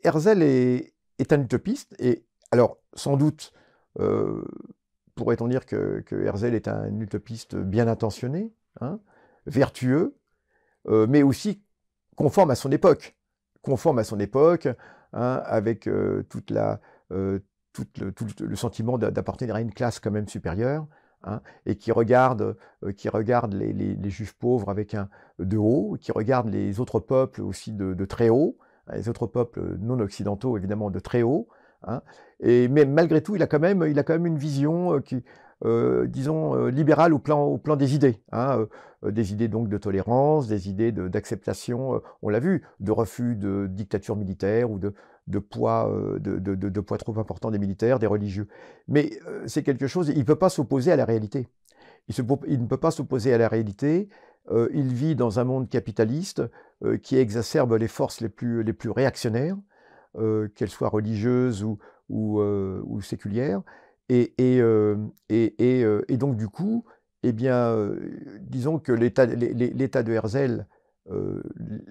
Herzl est, un utopiste, et alors, sans doute, pourrait-on dire que, que, Herzl est un utopiste bien intentionné, hein, vertueux, mais aussi conforme à son époque. Conforme à son époque, hein, avec toute la, tout le, sentiment d'appartenir à une classe quand même supérieure, hein, et qui regarde, euh, qui regarde les, juifs pauvres avec un de haut, qui regarde les autres peuples aussi de, très haut, hein, les autres peuples non occidentaux évidemment de très haut, hein, et mais malgré tout il a quand même, il a quand même une vision euh, qui euh, disons, libérale au plan, au plan des idées. des idées donc de tolérance, des idées d'acceptation, on l'a vu, de refus de dictature militaire ou de, de poids, euh, de, poids trop important des militaires, des religieux. Mais euh, c'est quelque chose, il ne peut pas s'opposer à la réalité. Il, ne peut pas s'opposer à la réalité. il vit dans un monde capitaliste euh, qui exacerbe les forces les plus, les plus réactionnaires, qu'elles soient religieuses ou, ou, ou séculières. Et, et, et, donc, du coup, eh bien, disons que l'État de Herzl,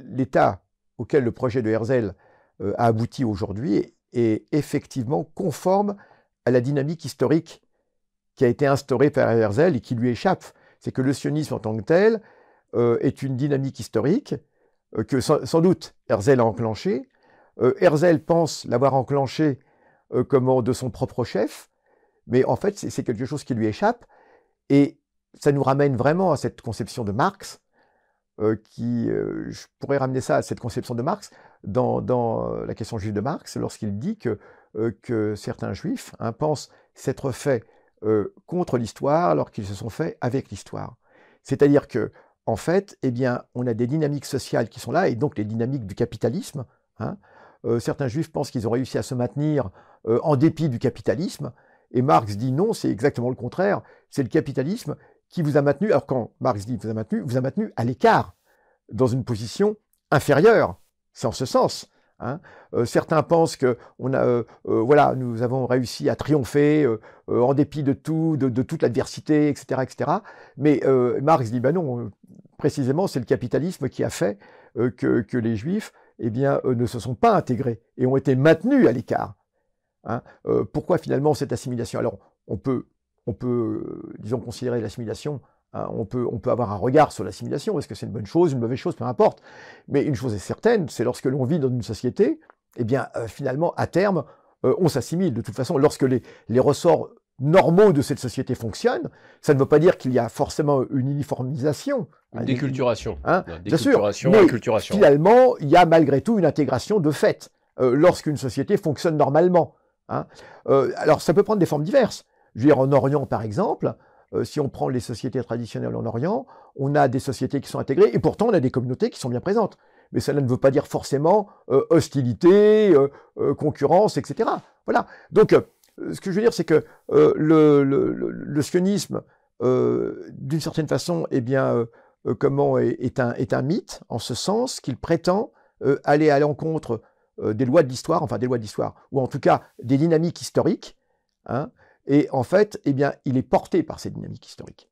l'État auquel le projet de Herzl euh, a abouti aujourd'hui est effectivement conforme à la dynamique historique qui a été instaurée par Herzl et qui lui échappe. C'est que le sionisme en tant que tel euh, est une dynamique historique euh, que sans, doute Herzl a enclenchée. Herzl pense l'avoir enclenchée comme de son propre chef, mais en fait c'est quelque chose qui lui échappe. Et ça nous ramène vraiment à cette conception de Marx euh, qui, euh, je pourrais ramener ça à cette conception de Marx, dans, euh, la question juive de Marx, lorsqu'il dit que, certains juifs hein, pensent s'être faits contre l'histoire alors qu'ils se sont faits avec l'histoire. C'est-à-dire que, en fait, eh bien, on a des dynamiques sociales qui sont là, et donc les dynamiques du capitalisme. Hein. certains juifs pensent qu'ils ont réussi à se maintenir en dépit du capitalisme, et Marx dit non, c'est exactement le contraire, c'est le capitalisme qui vous a maintenu, alors quand Marx dit vous a maintenu, vous a maintenu à l'écart, dans une position inférieure. C'est en ce sens. Hein. Euh, certains pensent que on a, euh, euh, voilà, nous avons réussi à triompher en dépit de tout, de, toute l'adversité, etc., etc. Mais Marx dit ben non, précisément, c'est le capitalisme qui a fait que, que, les Juifs, eh bien, ne se sont pas intégrés et ont été maintenus à l'écart. Hein. pourquoi finalement cette assimilation Alors, on peut on peut, euh, disons, considérer l'assimilation hein, on peut, on peut, avoir un regard sur l'assimilation, est-ce que c'est une bonne chose, une mauvaise chose, peu importe. Mais une chose est certaine, c'est lorsque l'on vit dans une société, eh bien euh, finalement, à terme, euh, on s'assimile. De toute façon, lorsque les, ressorts normaux de cette société fonctionnent, ça ne veut pas dire qu'il y a forcément une uniformisation. Hein, une déculturation. déculturation hein, bien sûr. Mais finalement, il y a malgré tout une intégration de fait lorsqu'une société fonctionne normalement. alors ça peut prendre des formes diverses. Je veux dire, en Orient, par exemple, euh, si on prend les sociétés traditionnelles en Orient, on a des sociétés qui sont intégrées et pourtant on a des communautés qui sont bien présentes. Mais cela ne veut pas dire forcément euh, hostilité, euh, concurrence, etc. Voilà. Donc, ce que je veux dire, c'est que le, sionisme, d'une certaine façon, eh bien, comment est, un, est, un, mythe en ce sens qu'il prétend aller à l'encontre des lois de l'histoire, enfin des lois de l'histoire, ou en tout cas des dynamiques historiques. Hein, et en fait, eh bien, il est porté par ces dynamiques historique.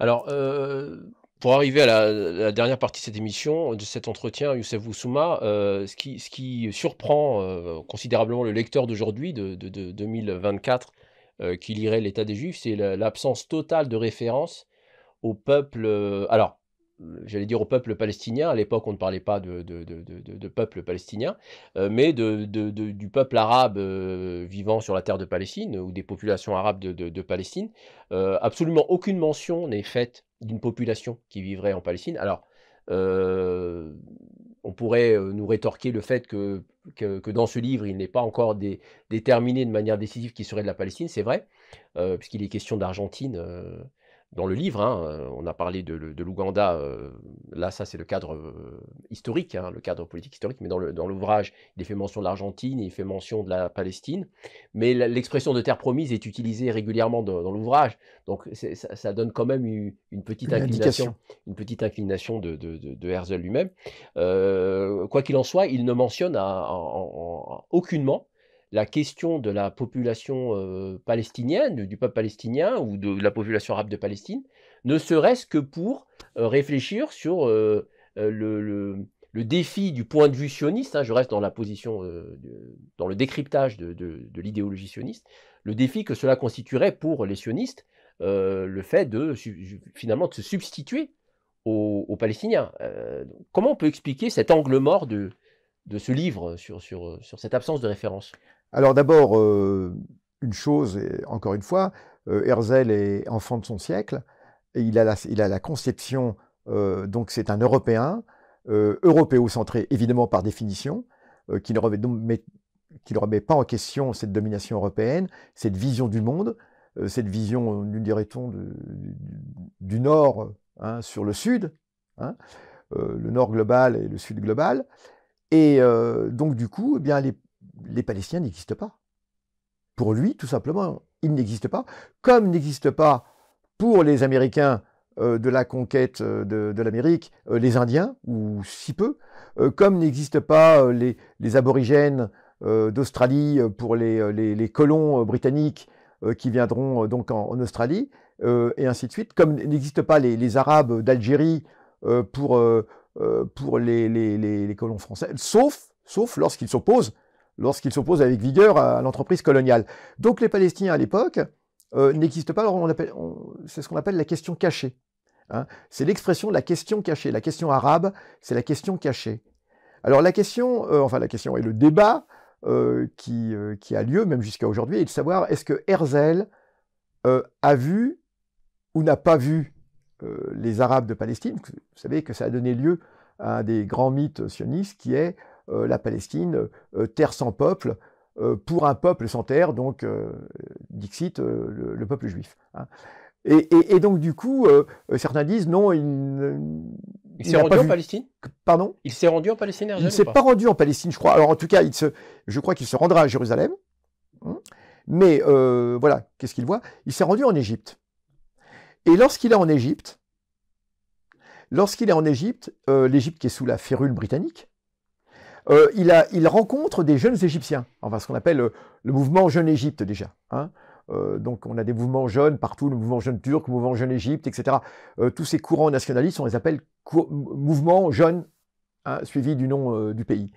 Alors, euh, pour arriver à la, dernière partie de cette émission, de cet entretien, Youssef Woussouma, euh, ce, qui, surprend euh, considérablement le lecteur d'aujourd'hui, de, de, 2024, qui lirait l'État des Juifs, c'est l'absence totale de référence au peuple. alors, j'allais dire au peuple palestinien, à l'époque on ne parlait pas de, de, peuple palestinien, euh, mais du peuple arabe euh, vivant sur la terre de Palestine ou des populations arabes de, Palestine, euh, absolument aucune mention n'est faite d'une population qui vivrait en Palestine. Alors, on pourrait nous rétorquer le fait que, que, dans ce livre, il n'est pas encore déterminé de manière décisive qui serait de la Palestine, c'est vrai, puisqu'il est question d'Argentine dans le livre, hein, euh, on a parlé de, l'Ouganda, euh, là ça c'est le cadre euh, historique, hein, le cadre politique historique, mais dans l'ouvrage dans il fait mention de l'Argentine, il fait mention de la Palestine, mais l'expression de terre promise est utilisée régulièrement dans, l'ouvrage, donc ça, donne quand même une, petite inclination, une petite inclination de, Herzl lui-même. quoi qu'il en soit, il ne mentionne aucunement la question de la population palestinienne, du peuple palestinien ou de, la population arabe de Palestine, ne serait-ce que pour réfléchir sur le, défi du point de vue sioniste, hein, je reste dans la position, dans le décryptage de, l'idéologie sioniste, le défi que cela constituerait pour les sionistes, le fait de finalement de se substituer aux, Palestiniens. comment on peut expliquer cet angle mort de, de ce livre sur, sur, sur cette absence de référence alors d'abord, euh, une chose, encore une fois, euh, Herzl est enfant de son siècle, et il, a la, conception, euh, donc c'est un Européen, européo-centré, évidemment par définition, qui ne, remet, pas en question cette domination européenne, cette vision du monde, cette vision, nous dirait-on, du, Nord hein, sur le Sud, hein, le Nord global et le Sud global. Et donc du coup, eh bien, les les Palestiniens n'existent pas. Pour lui, tout simplement, ils n'existent pas, comme n'existent pas pour les Américains euh, de la conquête euh, de, l'Amérique euh, les Indiens, ou si peu, comme n'existent pas les, aborigènes d'Australie pour les, colons britanniques qui viendront donc en, Australie, et ainsi de suite, comme n'existent pas les, Arabes d'Algérie pour, pour les, colons français, sauf, sauf lorsqu'ils s'opposent lorsqu'il s'opposent avec vigueur à l'entreprise coloniale. Donc les Palestiniens à l'époque euh, n'existent pas, c'est ce qu'on appelle la question cachée. Hein. C'est l'expression de la question cachée. La question arabe, c'est la question cachée. Alors la question, euh, enfin la question et le débat euh, qui, qui, a lieu, même jusqu'à aujourd'hui, est de savoir est-ce que Herzl a vu ou n'a pas vu les Arabes de Palestine. Vous savez que ça a donné lieu à un des grands mythes sionistes qui est euh, la Palestine, euh, terre sans peuple, euh, pour un peuple sans terre, donc Dixit, le, peuple juif. Hein. Et, donc, du coup, certains disent non, il. s'est rendu en Palestine Pardon Il s'est rendu en Palestine, Il ne s'est pas, rendu en Palestine, je crois. Alors, en tout cas, il se... je crois qu'il se rendra à Jérusalem. Hein. Mais voilà, qu'est-ce qu'il voit Il s'est rendu en Égypte. Et lorsqu'il est en Égypte, lorsqu'il est en Égypte, l'Égypte qui est sous la férule britannique, euh, il, rencontre des jeunes Égyptiens, enfin ce qu'on appelle euh, le, mouvement Jeune Égypte déjà. Hein. Euh, donc on a des mouvements jeunes partout, le mouvement jeune turc, le mouvement jeune Égypte, etc. tous ces courants nationalistes, on les appelle mouvements jeunes, hein, suivi du nom du pays.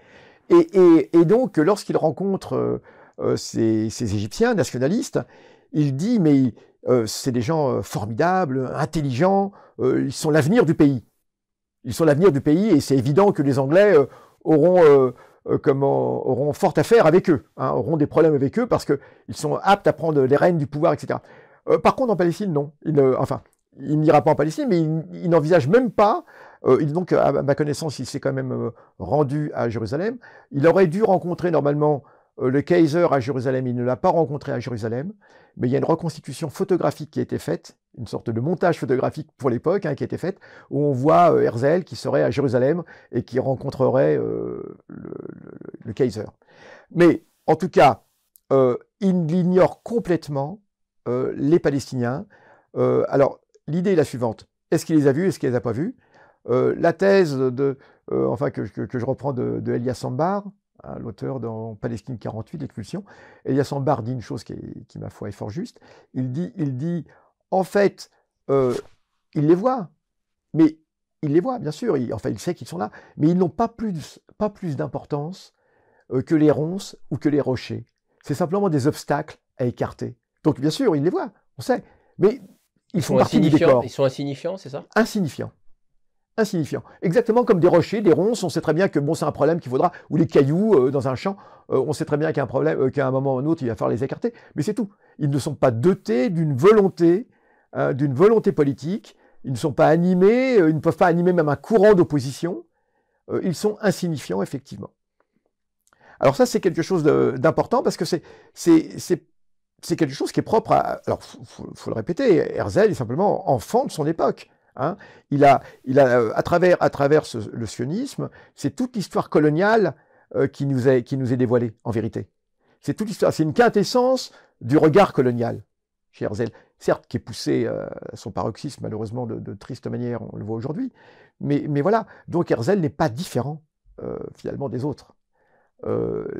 Et, donc lorsqu'il rencontre ces, Égyptiens nationalistes, il dit mais c'est des gens formidables, intelligents, ils sont l'avenir du pays. Ils sont l'avenir du pays et c'est évident que les Anglais auront, euh, euh, auront fort à faire avec eux, hein, auront des problèmes avec eux parce qu'ils sont aptes à prendre les rênes du pouvoir, etc. Euh, par contre, en Palestine, non. Il, enfin, il n'ira pas en Palestine, mais il, n'envisage même pas. donc, à ma connaissance, il s'est quand même rendu à Jérusalem. Il aurait dû rencontrer normalement euh, le Kaiser à Jérusalem, il ne l'a pas rencontré à Jérusalem, mais il y a une reconstitution photographique qui a été faite, une sorte de montage photographique pour l'époque hein, qui a été faite, où on voit euh, Herzl qui serait à Jérusalem et qui rencontrerait euh, le, Kaiser. Mais en tout cas, il ignore complètement les Palestiniens. alors, l'idée est la suivante. Est-ce qu'il les a vus Est-ce qu'il les a pas vus La thèse de, enfin, que, je reprends de, de Elias Sambar, l'auteur dans Palestine 48, l'expulsion. a Bar dit une chose qui, ma foi, est fort juste. Il dit, il dit en fait, euh, il les voit, mais il les voit, bien sûr. Il, enfin, il sait qu'ils sont là, mais ils n'ont pas plus, pas plus d'importance euh, que les ronces ou que les rochers. C'est simplement des obstacles à écarter. Donc, bien sûr, il les voit, on sait, mais ils, ils font Ils sont insignifiants, c'est ça Insignifiants insignifiant. Exactement comme des rochers, des ronces, on sait très bien que bon, c'est un problème qu'il faudra, ou les cailloux euh, dans un champ, euh, on sait très bien qu'à un, problème euh, qu'à un moment ou un autre, il va falloir les écarter, mais c'est tout. Ils ne sont pas dotés d'une volonté, d'une volonté politique, ils ne sont pas animés, ils ne peuvent pas animer même un courant d'opposition, ils sont insignifiants, effectivement. Alors ça, c'est quelque chose d'important, parce que c'est quelque chose qui est propre à... Alors, il faut, faut, le répéter, Herzl est simplement enfant de son époque Hein. Il a, il a, euh, à travers, à travers le sionisme, c'est toute l'histoire coloniale euh, qui, nous est, qui nous dévoilée, en vérité. C'est toute l'histoire, c'est une quintessence du regard colonial, chez Herzl. Certes, qui est poussé euh, à son paroxysme, malheureusement, de, triste manière, on le voit aujourd'hui. Mais, mais voilà, donc Herzl n'est pas différent, finalement, des autres.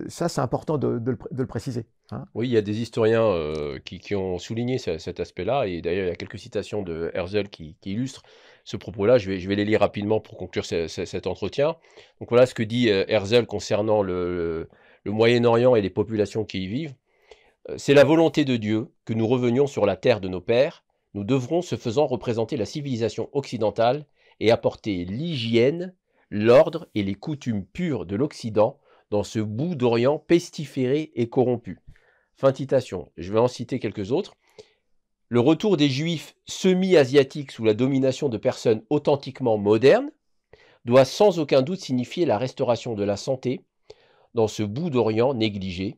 ça, c'est important de le préciser. Hein? oui, il y a des historiens euh, qui, ont souligné cet aspect-là, et d'ailleurs, il y a quelques citations de Herzl qui, illustrent ce propos-là. Je vais, les lire rapidement pour conclure cet entretien. Donc voilà ce que dit euh, Herzl concernant le, le, Moyen-Orient et les populations qui y vivent. Euh, C'est la volonté de Dieu que nous revenions sur la terre de nos pères. Nous devrons, ce faisant, représenter la civilisation occidentale et apporter l'hygiène, l'ordre et les coutumes pures de l'Occident dans ce bout d'Orient pestiféré et corrompu. Fin de citation. Je vais en citer quelques autres. Le retour des juifs semi-asiatiques sous la domination de personnes authentiquement modernes doit sans aucun doute signifier la restauration de la santé dans ce bout d'Orient négligé.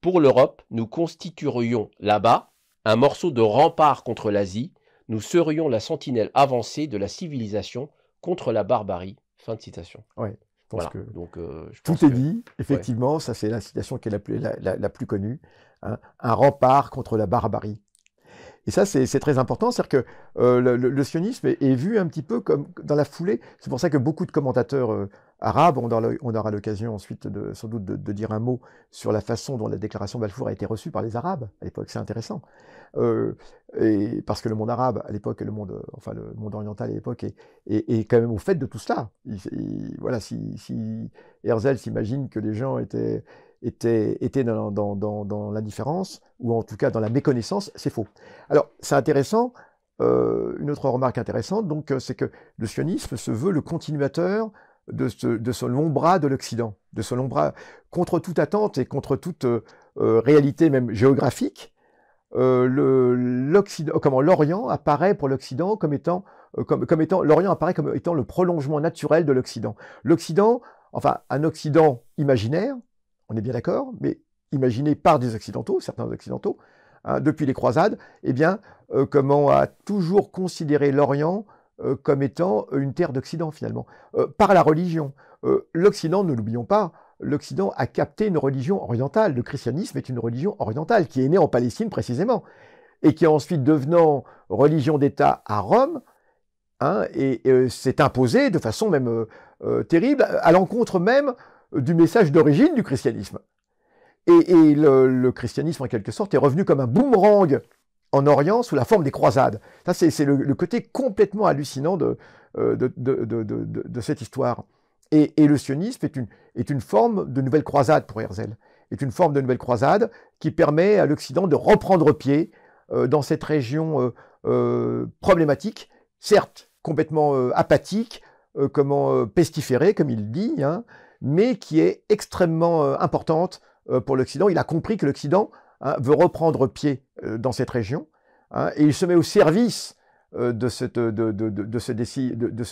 Pour l'Europe, nous constituerions là-bas un morceau de rempart contre l'Asie, nous serions la sentinelle avancée de la civilisation contre la barbarie. Fin de citation. Donc, euh, tout est dit. Effectivement, ça c'est la citation qui est la plus, connue. Hein. Un rempart contre la barbarie. Et ça, c'est très important. C'est-à-dire que euh, le, sionisme est, vu un petit peu comme dans la foulée. C'est pour ça que beaucoup de commentateurs euh, arabes, on, aura, l'occasion ensuite de, sans doute de, dire un mot sur la façon dont la déclaration Balfour a été reçue par les Arabes à l'époque. C'est intéressant. Euh, et parce que le monde arabe à l'époque, le monde, enfin le monde oriental à l'époque est, quand même au fait de tout cela. voilà, si, si Herzl s'imagine que les gens étaient était, dans, l'indifférence, ou en tout cas dans la méconnaissance, c'est faux. Alors, c'est intéressant, euh, une autre remarque intéressante, donc, euh, c'est que le sionisme se veut le continuateur de ce, long bras de l'Occident, de ce long bras contre toute attente et contre toute euh, réalité même géographique. l'Orient apparaît pour l'Occident comme étant comme étant l'Orient apparaît comme étant le prolongement naturel de l'Occident. L'Occident, enfin un Occident imaginaire, on est bien d'accord, mais imaginé par des occidentaux, certains occidentaux, hein, depuis les croisades, eh bien, euh, comment a toujours considéré l'Orient euh, comme étant une terre d'Occident finalement, euh, par la religion. L'Occident, ne l'oublions pas, l'Occident a capté une religion orientale. Le christianisme est une religion orientale qui est née en Palestine précisément et qui ensuite devenant religion d'État à Rome, hein, et s'est imposée de façon même terrible, à l'encontre même du message d'origine du christianisme. Et, le, christianisme, en quelque sorte, est revenu comme un boomerang en Orient sous la forme des croisades. c'est le, côté complètement hallucinant de, euh, cette histoire. Et, le sionisme est une, forme de nouvelle croisade pour Herzl, est une forme de nouvelle croisade qui permet à l'Occident de reprendre pied euh, dans cette région euh, problématique, certes complètement apathique, comment pestiférée, comme il dit, hein, mais qui est extrêmement euh, importante euh, pour l'Occident. Il a compris que l'Occident hein, veut reprendre pied euh, dans cette région, hein, et il se met au service de, ce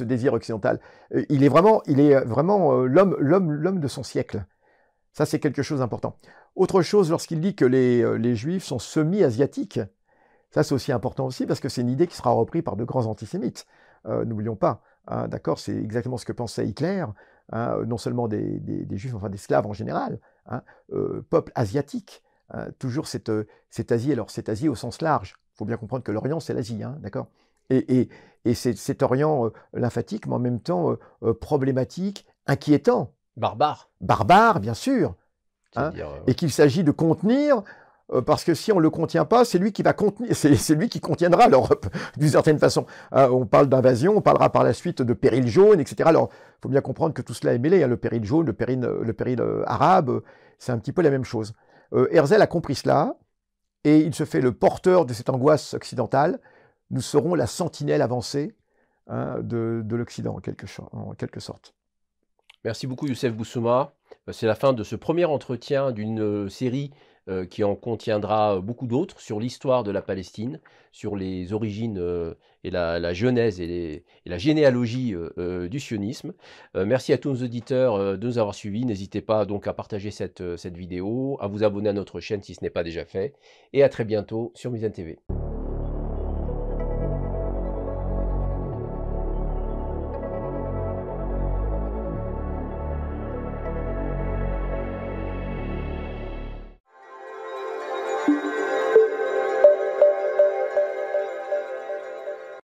désir, occidental. Il est vraiment, l'homme, de son siècle. Ça, c'est quelque chose d'important. Autre chose, lorsqu'il dit que les, juifs sont semi-asiatiques, ça, c'est aussi important aussi parce que c'est une idée qui sera reprise par de grands antisémites. n'oublions pas, hein, d'accord, c'est exactement ce que pensait Hitler. Hein, euh, non seulement des, juifs, enfin des esclaves en général, hein, euh, peuple asiatique, hein, toujours euh, cette, Asie, alors cette Asie au sens large, il faut bien comprendre que l'Orient c'est l'Asie, d'accord et, et, cet Orient lymphatique, mais en même temps problématique, inquiétant. Barbare. Barbare, bien sûr. et qu'il s'agit de contenir euh, parce que si on ne le contient pas, c'est lui qui va contenir, c'est, lui qui contiendra l'Europe, d'une certaine façon. Euh, on parle d'invasion, on parlera par la suite de péril jaune, etc. Alors, il faut bien comprendre que tout cela est mêlé, hein, le péril jaune, le péril, euh, arabe, c'est un petit peu la même chose. Herzl a compris cela, et il se fait le porteur de cette angoisse occidentale. Nous serons la sentinelle avancée hein, de, l'Occident, en quelque, en quelque sorte. Merci beaucoup, Youssef Boussouma. C'est la fin de ce premier entretien d'une série euh, qui en contiendra euh, beaucoup d'autres sur l'histoire de la Palestine, sur les origines euh, et la, genèse et, la généalogie du sionisme. merci à tous nos auditeurs de nous avoir suivis. N'hésitez pas donc à partager cette, vidéo, à vous abonner à notre chaîne si ce n'est pas déjà fait, et à très bientôt sur Mizan TV.